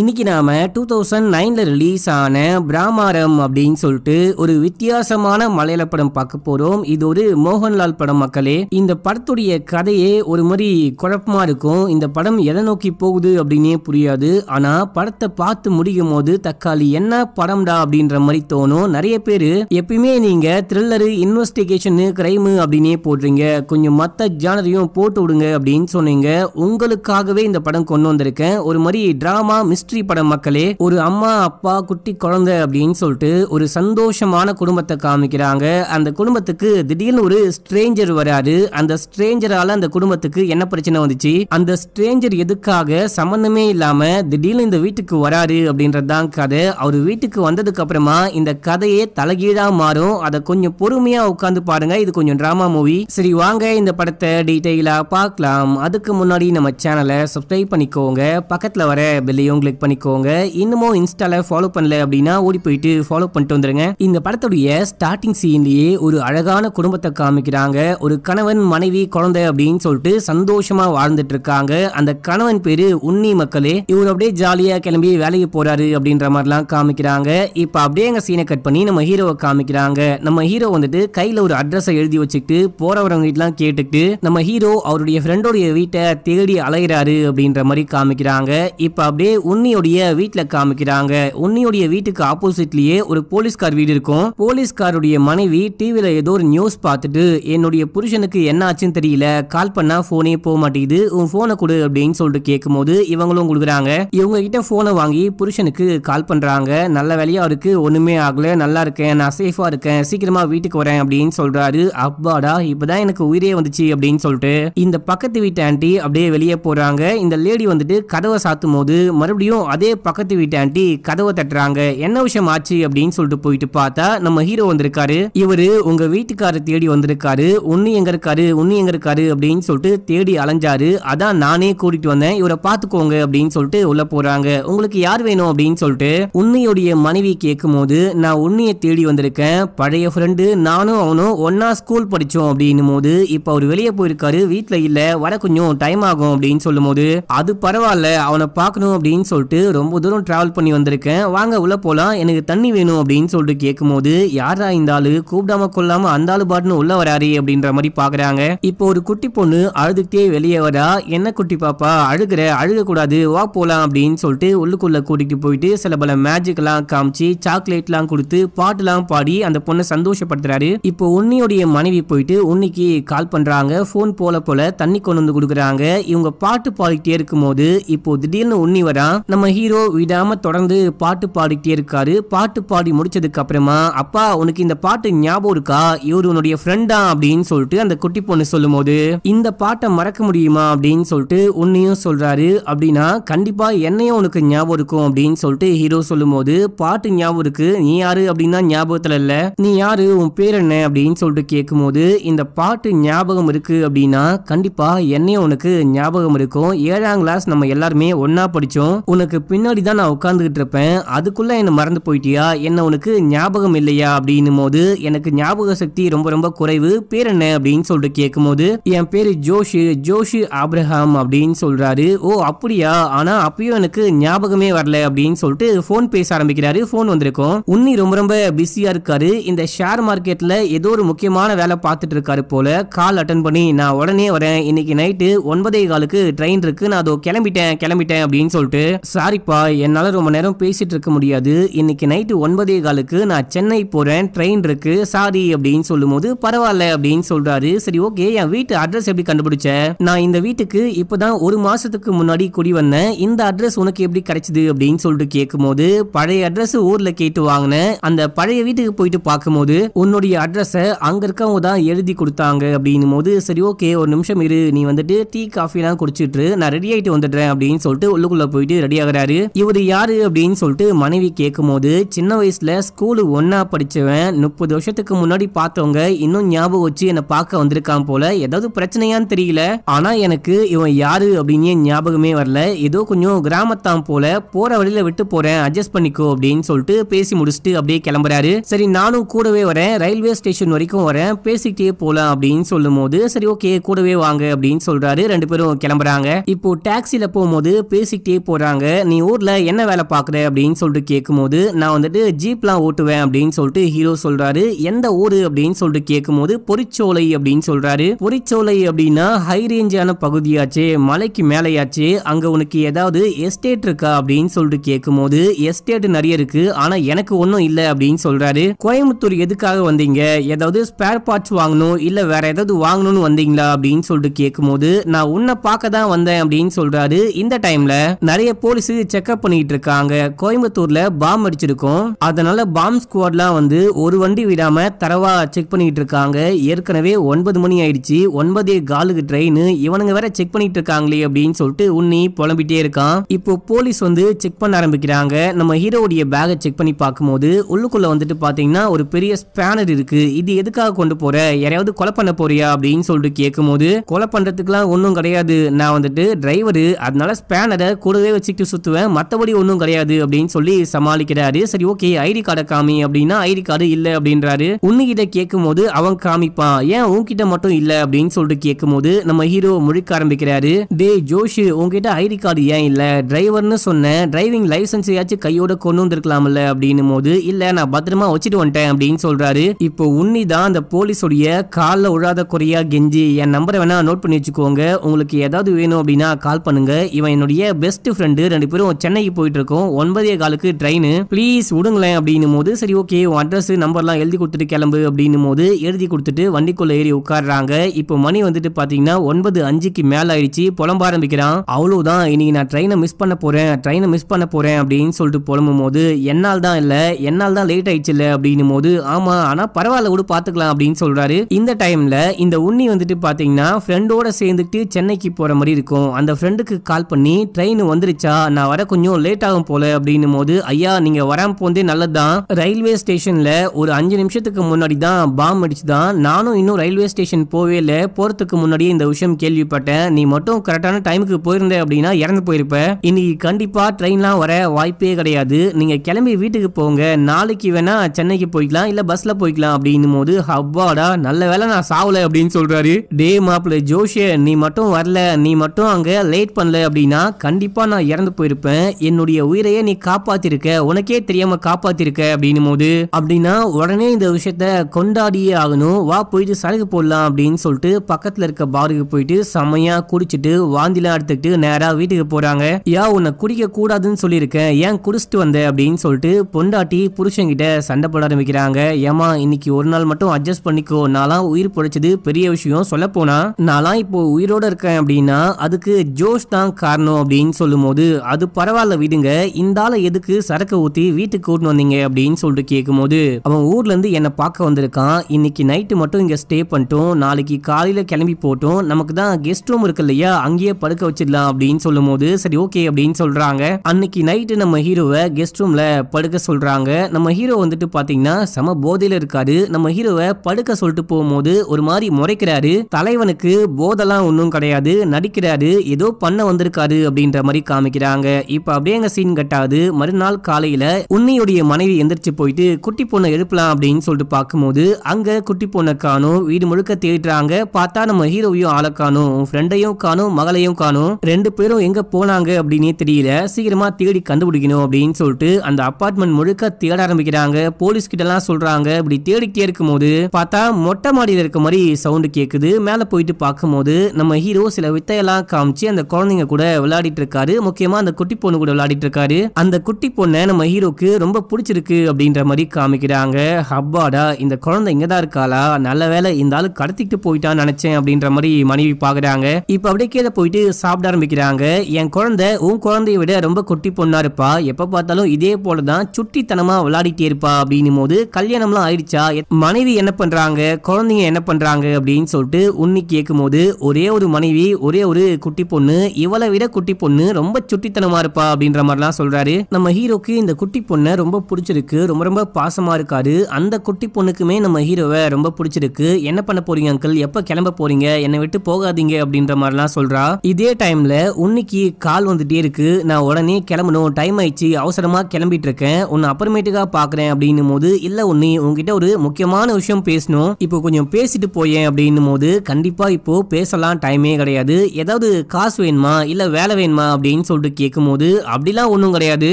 இன்னைக்கு நாம two thousand நைனில் ரிலீஸ் ஆன பிராமாரம் அப்படின்னு சொல்லிட்டு ஒரு வித்தியாசமான மலையாள படம் பார்க்க போகிறோம் இது ஒரு மோகன்லால் படம் மக்களே இந்த படத்துடைய கதையே ஒரு மாதிரி குழப்பமாக இருக்கும் இந்த படம் எதை நோக்கி போகுது அப்படின்னே புரியாது ஆனால் படத்தை பார்த்து முடியும் போது தக்காளி என்ன படம்டா அப்படின்ற மாதிரி தோணும் நிறைய பேர் எப்பயுமே நீங்கள் த்ரில்லரு இன்வெஸ்டிகேஷனு கிரைமு அப்படின்னே போடுறீங்க கொஞ்சம் மற்ற ஜானரையும் போட்டு விடுங்க அப்படின்னு சொன்னீங்க உங்களுக்காகவே இந்த படம் கொண்டு வந்திருக்கேன் ஒரு மாதிரி ட்ராமா மிஸ் மிஸ்ட்ரி படம் மக்களே ஒரு அம்மா அப்பா குட்டி குழந்தை அப்படின்னு சொல்லிட்டு ஒரு சந்தோஷமான குடும்பத்தை காமிக்கிறாங்க அந்த குடும்பத்துக்கு திடீர்னு ஒரு ஸ்ட்ரேஞ்சர் வராது அந்த ஸ்ட்ரேஞ்சரால அந்த குடும்பத்துக்கு என்ன பிரச்சனை வந்துச்சு அந்த ஸ்ட்ரேஞ்சர் எதுக்காக சம்பந்தமே இல்லாம திடீர்னு இந்த வீட்டுக்கு வராரு அப்படின்றதுதான் கதை அவர் வீட்டுக்கு வந்ததுக்கு அப்புறமா இந்த கதையே தலைகீழா மாறும் அதை கொஞ்சம் பொறுமையா உட்காந்து பாருங்க இது கொஞ்சம் டிராமா மூவி சரி வாங்க இந்த படத்தை டீட்டெயிலா பார்க்கலாம் அதுக்கு முன்னாடி நம்ம சேனலை சப்ஸ்கிரைப் பண்ணிக்கோங்க பக்கத்துல வர பெல்லையும் கிளிக் பண்ணிக்கோங்க இன்னமும் இன்ஸ்டால ஃபாலோ பண்ணல அப்படின்னா ஓடி போயிட்டு ஃபாலோ பண்ணிட்டு வந்துருங்க இந்த படத்துடைய ஸ்டார்டிங் சீன்லயே ஒரு அழகான குடும்பத்தை காமிக்கிறாங்க ஒரு கணவன் மனைவி குழந்தை அப்படின்னு சொல்லிட்டு சந்தோஷமா வாழ்ந்துட்டு இருக்காங்க அந்த கணவன் பேரு உன்னி மக்களே இவர் அப்படியே ஜாலியா கிளம்பி வேலைக்கு போறாரு அப்படின்ற மாதிரிலாம் காமிக்கிறாங்க இப்ப அப்படியே எங்க சீனை கட் பண்ணி நம்ம ஹீரோவை காமிக்கிறாங்க நம்ம ஹீரோ வந்துட்டு கையில ஒரு அட்ரஸ் எழுதி வச்சுக்கிட்டு போறவரவங்க எல்லாம் கேட்டுக்கிட்டு நம்ம ஹீரோ அவருடைய ஃப்ரெண்டோடைய வீட்டை தேடி அலைகிறாரு அப்படின்ற மாதிரி காமிக்கிறாங்க இப்ப அப்படியே உன் உன்னியுடைய வீட்டுல காமிக்கிறாங்க உன்னியுடைய வீட்டுக்கு ஆப்போசிட்லயே ஒரு போலீஸ்கார் வீடு இருக்கும் போலீஸ்காருடைய மனைவி டிவியில ஏதோ ஒரு நியூஸ் பார்த்துட்டு என்னுடைய புருஷனுக்கு என்ன ஆச்சுன்னு தெரியல கால் பண்ணா போனே போக மாட்டேங்குது உன் போனை கொடு அப்படின்னு சொல்லிட்டு கேட்கும் போது இவங்களும் கொடுக்குறாங்க இவங்க கிட்ட போனை வாங்கி புருஷனுக்கு கால் பண்றாங்க நல்ல வேலையா இருக்கு ஒண்ணுமே ஆகல நல்லா இருக்கேன் நான் சேஃபா இருக்கேன் சீக்கிரமா வீட்டுக்கு வரேன் அப்படின்னு சொல்றாரு அப்பாடா இப்பதான் எனக்கு உயிரே வந்துச்சு அப்படின்னு சொல்லிட்டு இந்த பக்கத்து வீட்டு ஆண்டி அப்படியே வெளியே போறாங்க இந்த லேடி வந்துட்டு கதவை சாத்தும் போது மறுபடியும் மறுபடியும் அதே பக்கத்து வீட்டு ஆண்டி கதவை தட்டுறாங்க என்ன விஷயம் ஆச்சு அப்படின்னு சொல்லிட்டு போயிட்டு பார்த்தா நம்ம ஹீரோ வந்திருக்காரு இவரு உங்க வீட்டுக்கார தேடி வந்திருக்காரு உன்னு எங்க இருக்காரு உன்னு எங்க இருக்காரு அப்படின்னு சொல்லிட்டு தேடி அலைஞ்சாரு அதான் நானே கூட்டிட்டு வந்தேன் இவரை பாத்துக்கோங்க அப்படின்னு சொல்லிட்டு உள்ள போறாங்க உங்களுக்கு யார் வேணும் அப்படின்னு சொல்லிட்டு உன்னையுடைய மனைவி கேட்கும் போது நான் உன்னைய தேடி வந்திருக்கேன் பழைய ஃப்ரெண்டு நானும் அவனும் ஒன்னா ஸ்கூல் படிச்சோம் அப்படின்னு போது இப்ப அவர் வெளியே போயிருக்காரு வீட்டுல இல்ல வர கொஞ்சம் டைம் ஆகும் அப்படின்னு சொல்லும் போது அது பரவாயில்ல அவனை பார்க்கணும் அப்படின்னு சொல்லிட்டு சொல்லிட்டு ரொம்ப தூரம் ட்ராவல் பண்ணி வந்திருக்கேன் வாங்க உள்ளே போகலாம் எனக்கு தண்ணி வேணும் அப்படின்னு சொல்லிட்டு கேட்கும்போது யாரா இந்த ஆளு கூப்பிடாம கொள்ளாம அந்த ஆளு பாட்டுன்னு உள்ள வராரு அப்படின்ற மாதிரி பாக்குறாங்க இப்போ ஒரு குட்டி பொண்ணு அழுதுகிட்டே வெளியே வரா என்ன குட்டி பாப்பா அழுகிற அழுகக்கூடாது வா போகலாம் அப்படின்னு சொல்லிட்டு உள்ளுக்குள்ளே கூட்டிகிட்டு போயிட்டு சில பல எல்லாம் காமிச்சு சாக்லேட்லாம் கொடுத்து பாட்டுலாம் பாடி அந்த பொண்ணை சந்தோஷப்படுத்துறாரு இப்போ உன்னியோடைய மனைவி போயிட்டு உன்னிக்கு கால் பண்ணுறாங்க ஃபோன் போல போல தண்ணி கொண்டு வந்து கொடுக்குறாங்க இவங்க பாட்டு பாடிக்கிட்டே இருக்கும்போது இப்போ திடீர்னு உன்னி வரா நம்ம ஹீரோ விடாமல் தொடர்ந்து பாட்டு பாடிக்கிட்டே இருக்காரு பாட்டு பாடி முடிச்சதுக்கு அப்புறமா அப்பா உனக்கு இந்த பாட்டு ஞாபகம் இருக்கா இவர் உன்னுடைய ஃப்ரெண்டா அப்படின்னு சொல்லிட்டு அந்த குட்டி பொண்ணு சொல்லும் போது இந்த பாட்டை மறக்க முடியுமா அப்படின்னு சொல்லிட்டு உன்னையும் சொல்றாரு அப்படின்னா கண்டிப்பா என்னையும் உனக்கு ஞாபகம் இருக்கும் அப்படின்னு சொல்லிட்டு ஹீரோ சொல்லும் போது பாட்டு ஞாபகம் இருக்கு நீ யாரு அப்படின்னா ஞாபகத்துல இல்ல நீ யாரு உன் பேர் என்ன அப்படின்னு சொல்லிட்டு கேட்கும் போது இந்த பாட்டு ஞாபகம் இருக்கு அப்படின்னா கண்டிப்பா என்னையும் உனக்கு ஞாபகம் இருக்கும் ஏழாம் கிளாஸ் நம்ம எல்லாருமே ஒன்னா படிச்சோம் உனக்கு பின்னாடி தான் நான் உட்காந்துக்கிட்டு இருப்பேன் அதுக்குள்ளே என்னை மறந்து போயிட்டியா என்ன உனக்கு ஞாபகம் இல்லையா அப்படின்னும் போது எனக்கு ஞாபக சக்தி ரொம்ப ரொம்ப குறைவு பேர் என்ன அப்படின்னு சொல்லிட்டு கேட்கும்போது என் பேர் ஜோஷு ஜோஷு ஆப்ரஹாம் அப்படின்னு சொல்கிறாரு ஓ அப்படியா ஆனால் அப்பயும் எனக்கு ஞாபகமே வரல அப்படின்னு சொல்லிட்டு ஃபோன் பேச ஆரம்பிக்கிறாரு ஃபோன் வந்திருக்கும் உன்னி ரொம்ப ரொம்ப பிஸியாக இருக்காரு இந்த ஷேர் மார்க்கெட்டில் ஏதோ ஒரு முக்கியமான வேலை பார்த்துட்டு இருக்காரு போல கால் அட்டன் பண்ணி நான் உடனே வரேன் இன்னைக்கு நைட்டு ஒன்பதே காலுக்கு ட்ரெயின் இருக்கு நான் அதோ கிளம்பிட்டேன் கிளம்பிட்டேன் அப்படின்னு சொல்லிட்டு சாரிப்பா என்னால் ரொம்ப நேரம் பேசிட்டு இருக்க முடியாது இன்னைக்கு நைட்டு ஒன்பதே காலுக்கு நான் சென்னை போகிறேன் ட்ரெயின் இருக்கு சாரி அப்படின்னு சொல்லும்போது பரவாயில்ல அப்படின்னு சொல்றாரு சரி ஓகே என் வீட்டு அட்ரஸ் எப்படி கண்டுபிடிச்ச நான் இந்த வீட்டுக்கு இப்போதான் ஒரு மாசத்துக்கு முன்னாடி குடி வந்தேன் இந்த அட்ரஸ் உனக்கு எப்படி கிடைச்சது அப்படின்னு சொல்லிட்டு கேட்கும்போது பழைய அட்ரஸ் ஊர்ல கேட்டு வாங்கினேன் அந்த பழைய வீட்டுக்கு போயிட்டு பார்க்கும்போது உன்னுடைய அட்ரஸை அங்க இருக்கவங்க தான் எழுதி கொடுத்தாங்க அப்படின்னும் போது சரி ஓகே ஒரு நிமிஷம் இரு நீ வந்துட்டு டீ காஃபிலாம் குடிச்சிட்டு நான் ரெடி ஆயிட்டு வந்துடுறேன் அப்படின்னு சொல்லிட்டு உள்ளுக்குள்ள போயிட்டு ரெடி ஆகிறாரு இவர் யாரு அப்படின்னு சொல்லிட்டு மனைவி கேட்கும் போது சின்ன வயசுல ஸ்கூலு ஒன்னா படிச்சவன் முப்பது வருஷத்துக்கு முன்னாடி பார்த்தவங்க இன்னும் ஞாபகம் வச்சு என்னை பார்க்க வந்திருக்கான் போல ஏதாவது பிரச்சனையான்னு தெரியல ஆனா எனக்கு இவன் யாரு அப்படின்னு ஞாபகமே வரல ஏதோ கொஞ்சம் கிராமத்தான் போல போற வழியில விட்டு போறேன் அட்ஜஸ்ட் பண்ணிக்கோ அப்படின்னு சொல்லிட்டு பேசி முடிச்சுட்டு அப்படியே கிளம்புறாரு சரி நானும் கூடவே வரேன் ரயில்வே ஸ்டேஷன் வரைக்கும் வரேன் பேசிக்கிட்டே போலாம் அப்படின்னு சொல்லும் போது சரி ஓகே கூடவே வாங்க அப்படின்னு சொல்றாரு ரெண்டு பேரும் கிளம்புறாங்க இப்போ டாக்ஸில போகும்போது பேசிக்கிட்டே போறாங்க கேட்குறாங்க நீ ஊரில் என்ன வேலை பார்க்குற அப்படின்னு சொல்லிட்டு கேட்கும்போது நான் வந்துட்டு ஜீப்லாம் ஓட்டுவேன் அப்படின்னு சொல்லிட்டு ஹீரோ சொல்கிறாரு எந்த ஊர் அப்படின்னு சொல்லிட்டு கேட்கும்போது பொறிச்சோலை அப்படின்னு சொல்கிறாரு பொறிச்சோலை அப்படின்னா ஹை ரேஞ்சான பகுதியாச்சு மலைக்கு மேலேயாச்சு அங்கே உனக்கு ஏதாவது எஸ்டேட் இருக்கா அப்படின்னு சொல்லிட்டு கேட்கும்போது எஸ்டேட் நிறைய இருக்குது ஆனால் எனக்கு ஒன்றும் இல்லை அப்படின்னு சொல்கிறாரு கோயம்புத்தூர் எதுக்காக வந்தீங்க ஏதாவது ஸ்பேர் பார்ட்ஸ் வாங்கணும் இல்லை வேற ஏதாவது வாங்கணும்னு வந்தீங்களா அப்படின்னு சொல்லிட்டு கேட்கும்போது நான் உன்னை பார்க்க தான் வந்தேன் அப்படின்னு சொல்கிறாரு இந்த டைமில் நிறைய போ போலீஸ் செக்அப் பண்ணிட்டு இருக்காங்க கோயம்புத்தூர்ல பாம் அடிச்சிருக்கோம் அதனால பாம் ஸ்குவாட்லாம் வந்து ஒரு வண்டி விடாம தரவா செக் பண்ணிட்டு இருக்காங்க ஏற்கனவே ஒன்பது மணி ஆயிடுச்சு ஒன்பதே காலுக்கு ட்ரெயின் இவனுங்க வேற செக் பண்ணிட்டு இருக்காங்களே அப்படின்னு சொல்லிட்டு உன்னி புலம்பிட்டே இருக்கான் இப்போ போலீஸ் வந்து செக் பண்ண ஆரம்பிக்கிறாங்க நம்ம ஹீரோடைய பேக செக் பண்ணி பார்க்கும்போது உள்ளுக்குள்ள வந்துட்டு பாத்தீங்கன்னா ஒரு பெரிய ஸ்பேனர் இருக்கு இது எதுக்காக கொண்டு போற யாரையாவது கொலை பண்ண போறியா அப்படின்னு சொல்லிட்டு கேட்கும்போது கொலை பண்றதுக்குலாம் ஒன்றும் கிடையாது நான் வந்துட்டு டிரைவரு அதனால ஸ்பேனரை கூடவே வச்சுக்கிட்டு வீட்டு சுற்றுவேன் மற்றபடி ஒன்றும் கிடையாது அப்படின்னு சொல்லி சமாளிக்கிறாரு சரி ஓகே ஐடி கார்டை காமி அப்படின்னா ஐடி கார்டு இல்லை அப்படின்றாரு உன்னுகிட்ட கேட்கும் போது அவன் காமிப்பான் ஏன் உன்கிட்ட மட்டும் இல்லை அப்படின்னு சொல்லிட்டு கேட்கும் போது நம்ம ஹீரோ முழிக்க ஆரம்பிக்கிறாரு டே ஜோஷு உன்கிட்ட ஐடி கார்டு ஏன் இல்லை டிரைவர்னு சொன்னேன் டிரைவிங் ஏதாச்சும் கையோட கொண்டு வந்திருக்கலாம்ல அப்படின்னும் போது இல்லை நான் பத்திரமா வச்சுட்டு வந்துட்டேன் அப்படின்னு சொல்றாரு இப்போ உன்னி தான் அந்த போலீஸோடைய காலில் உழாத குறையா கெஞ்சி என் நம்பரை வேணா நோட் பண்ணி வச்சுக்கோங்க உங்களுக்கு ஏதாவது வேணும் அப்படின்னா கால் பண்ணுங்க இவன் என்னுடைய பெஸ்ட் ஃப்ரெண்டு ரெண்டு பேரும் சென்னைக்கு போயிட்டு இருக்கோம் ஒன்பதே காலுக்கு ட்ரெயின் ப்ளீஸ் விடுங்களேன் அப்படின்னும் போது சரி ஓகே உன் அட்ரஸ் நம்பர்லாம் எழுதி கொடுத்துட்டு கிளம்பு அப்படின்னும் போது எழுதி கொடுத்துட்டு வண்டிக்குள்ள ஏறி உட்காடுறாங்க இப்போ மணி வந்துட்டு பாத்தீங்கன்னா ஒன்பது அஞ்சுக்கு மேல ஆயிடுச்சு புலம்ப ஆரம்பிக்கிறான் அவ்வளவுதான் இன்னைக்கு நான் ட்ரெயினை மிஸ் பண்ண போறேன் ட்ரெயினை மிஸ் பண்ண போறேன் அப்படின்னு சொல்லிட்டு புலம்பும் போது என்னால் தான் இல்ல என்னால் தான் லேட் ஆயிடுச்சு இல்ல அப்படின்னும் போது ஆமா ஆனா பரவாயில்ல கூட பாத்துக்கலாம் அப்படின்னு சொல்றாரு இந்த டைம்ல இந்த உண்ணி வந்துட்டு பாத்தீங்கன்னா ஃப்ரெண்டோட சேர்ந்துட்டு சென்னைக்கு போற மாதிரி இருக்கும் அந்த ஃப்ரெண்டுக்கு கால் பண்ணி ட்ரெயின் வந்துருச்சா நான் வர கொஞ்சம் லேட் ஆகும் போல அப்படின்னும் போது ஐயா நீங்க வராம போந்தே நல்லதுதான் ரயில்வே ஸ்டேஷன்ல ஒரு அஞ்சு நிமிஷத்துக்கு முன்னாடி தான் பாம் அடிச்சுதான் நானும் இன்னும் ரயில்வே ஸ்டேஷன் போவே இல்லை போறதுக்கு முன்னாடியே இந்த விஷயம் கேள்விப்பட்டேன் நீ மட்டும் கரெக்டான டைமுக்கு போயிருந்த அப்படின்னா இறந்து போயிருப்ப இன்னைக்கு கண்டிப்பா ட்ரெயின்லாம் வர வாய்ப்பே கிடையாது நீங்க கிளம்பி வீட்டுக்கு போங்க நாளைக்கு வேணா சென்னைக்கு போய்க்கலாம் இல்ல பஸ்ல போய்க்கலாம் அப்படின்னும் போது ஹப்பாடா நல்ல வேலை நான் சாவல அப்படின்னு சொல்றாரு டே மாப்பிள்ள ஜோஷே நீ மட்டும் வரல நீ மட்டும் அங்க லேட் பண்ணல அப்படின்னா கண்டிப்பா நான் இறந்து இறந்து போயிருப்பேன் என்னுடைய உயிரையே நீ காப்பாத்திருக்க உனக்கே தெரியாம காப்பாத்திருக்க அப்படின்னும் போது அப்படின்னா உடனே இந்த விஷயத்த கொண்டாடியே ஆகணும் வா போயிட்டு சடங்கு போடலாம் அப்படின்னு சொல்லிட்டு பக்கத்துல இருக்க பாருக்கு போயிட்டு செமையா குடிச்சிட்டு வாந்திலாம் எடுத்துக்கிட்டு நேரா வீட்டுக்கு போறாங்க யா உன்னை குடிக்க கூடாதுன்னு சொல்லியிருக்கேன் ஏன் குடிச்சிட்டு வந்த அப்படின்னு சொல்லிட்டு பொண்டாட்டி புருஷங்கிட்ட சண்டை போட ஆரம்பிக்கிறாங்க ஏமா இன்னைக்கு ஒரு நாள் மட்டும் அட்ஜஸ்ட் பண்ணிக்கோ நான்லாம் உயிர் பிழைச்சது பெரிய விஷயம் சொல்ல போனா நான்லாம் இப்போ உயிரோட இருக்கேன் அப்படின்னா அதுக்கு ஜோஷ் தான் காரணம் அப்படின்னு சொல்லும் போது அது பரவாயில்ல விடுங்க இந்த எதுக்கு சரக்கு ஊத்தி வீட்டுக்கு கூட்டு வந்தீங்க அப்படின்னு சொல்லிட்டு கேட்கும்போது அவன் ஊர்ல இருந்து என்ன பார்க்க வந்திருக்கான் இன்னைக்கு நைட்டு மட்டும் இங்க ஸ்டே பண்ணிட்டோம் நாளைக்கு காலையில கிளம்பி போட்டோம் நமக்கு தான் கெஸ்ட் ரூம் இருக்கு இல்லையா அங்கேயே படுக்க வச்சிடலாம் அப்படின்னு சொல்லும் போது சரி ஓகே அப்படின்னு சொல்றாங்க அன்னைக்கு நைட்டு நம்ம ஹீரோவை கெஸ்ட் ரூம்ல படுக்க சொல்றாங்க நம்ம ஹீரோ வந்துட்டு பாத்தீங்கன்னா சம போதையில இருக்காரு நம்ம ஹீரோவை படுக்க சொல்லிட்டு போகும்போது ஒரு மாதிரி முறைக்கிறாரு தலைவனுக்கு போதெல்லாம் ஒன்றும் கிடையாது நடிக்கிறாரு ஏதோ பண்ண வந்திருக்காரு அப்படின்ற மாதிரி காமிக்கிறாங்க ஆரம்பிக்கிறாங்க இப்போ அப்படியே எங்க சீன் கட்டாது மறுநாள் காலையில உன்னையுடைய மனைவி எந்திரிச்சு போயிட்டு குட்டி பொண்ணை எழுப்பலாம் அப்படின்னு சொல்லிட்டு பார்க்கும்போது அங்க குட்டி பொண்ணை காணும் வீடு முழுக்க தேடுறாங்க பார்த்தா நம்ம ஹீரோவையும் ஆளை காணும் ஃப்ரெண்டையும் காணும் மகளையும் காணும் ரெண்டு பேரும் எங்க போனாங்க அப்படின்னு தெரியல சீக்கிரமா தேடி கண்டுபிடிக்கணும் அப்படின்னு சொல்லிட்டு அந்த அப்பார்ட்மெண்ட் முழுக்க தேட ஆரம்பிக்கிறாங்க போலீஸ் கிட்ட எல்லாம் சொல்றாங்க இப்படி தேடிக்கிட்டே இருக்கும் போது பார்த்தா மொட்டை மாடியில் இருக்க மாதிரி சவுண்டு கேட்குது மேல போயிட்டு பார்க்கும்போது நம்ம ஹீரோ சில வித்தையெல்லாம் காமிச்சு அந்த குழந்தைங்க கூட விளையாடிட்டு இருக்காரு முக்கியமா தைரியமா அந்த குட்டி பொண்ணு கூட விளையாடிட்டு இருக்காரு அந்த குட்டி பொண்ணை நம்ம ஹீரோக்கு ரொம்ப பிடிச்சிருக்கு அப்படின்ற மாதிரி காமிக்கிறாங்க ஹப்பாடா இந்த குழந்தை இங்க தான் இருக்காளா நல்ல வேலை இந்த ஆளு கடத்திட்டு போயிட்டான்னு நினைச்சேன் அப்படின்ற மாதிரி மனைவி பாக்குறாங்க இப்ப அப்படியே கீழே போயிட்டு சாப்பிட ஆரம்பிக்கிறாங்க என் குழந்தை உன் குழந்தைய விட ரொம்ப குட்டி பொண்ணா இருப்பா எப்ப பார்த்தாலும் இதே போலதான் சுட்டித்தனமா விளையாடிட்டே இருப்பா அப்படின்னு போது கல்யாணம்லாம் ஆயிடுச்சா மனைவி என்ன பண்றாங்க குழந்தைங்க என்ன பண்றாங்க அப்படின்னு சொல்லிட்டு உன்னி கேட்கும் போது ஒரே ஒரு மனைவி ஒரே ஒரு குட்டி பொண்ணு இவளை விட குட்டி பொண்ணு ரொம்ப சுட்டி குட்டித்தனமா இருப்பா அப்படின்ற மாதிரிலாம் சொல்றாரு நம்ம ஹீரோக்கு இந்த குட்டி பொண்ணை ரொம்ப பிடிச்சிருக்கு ரொம்ப ரொம்ப பாசமா இருக்காரு அந்த குட்டி பொண்ணுக்குமே நம்ம ஹீரோவை ரொம்ப பிடிச்சிருக்கு என்ன பண்ண போறீங்க அங்கிள் எப்ப கிளம்ப போறீங்க என்னை விட்டு போகாதீங்க அப்படின்ற மாதிரிலாம் சொல்றா இதே டைம்ல உன்னைக்கு கால் வந்துட்டே இருக்கு நான் உடனே கிளம்பணும் டைம் ஆயிடுச்சு அவசரமா கிளம்பிட்டு இருக்கேன் உன்னை அப்புறமேட்டுக்கா பாக்குறேன் அப்படின்னும் போது இல்ல உன்னை உங்ககிட்ட ஒரு முக்கியமான விஷயம் பேசணும் இப்போ கொஞ்சம் பேசிட்டு போயேன் அப்படின்னும் போது கண்டிப்பா இப்போ பேசலாம் டைமே கிடையாது ஏதாவது காசு வேணுமா இல்ல வேலை வேணுமா அப்படின்னு சொல்லிட்டு அப்படி போது அப்படிலாம் ஒன்றும் கிடையாது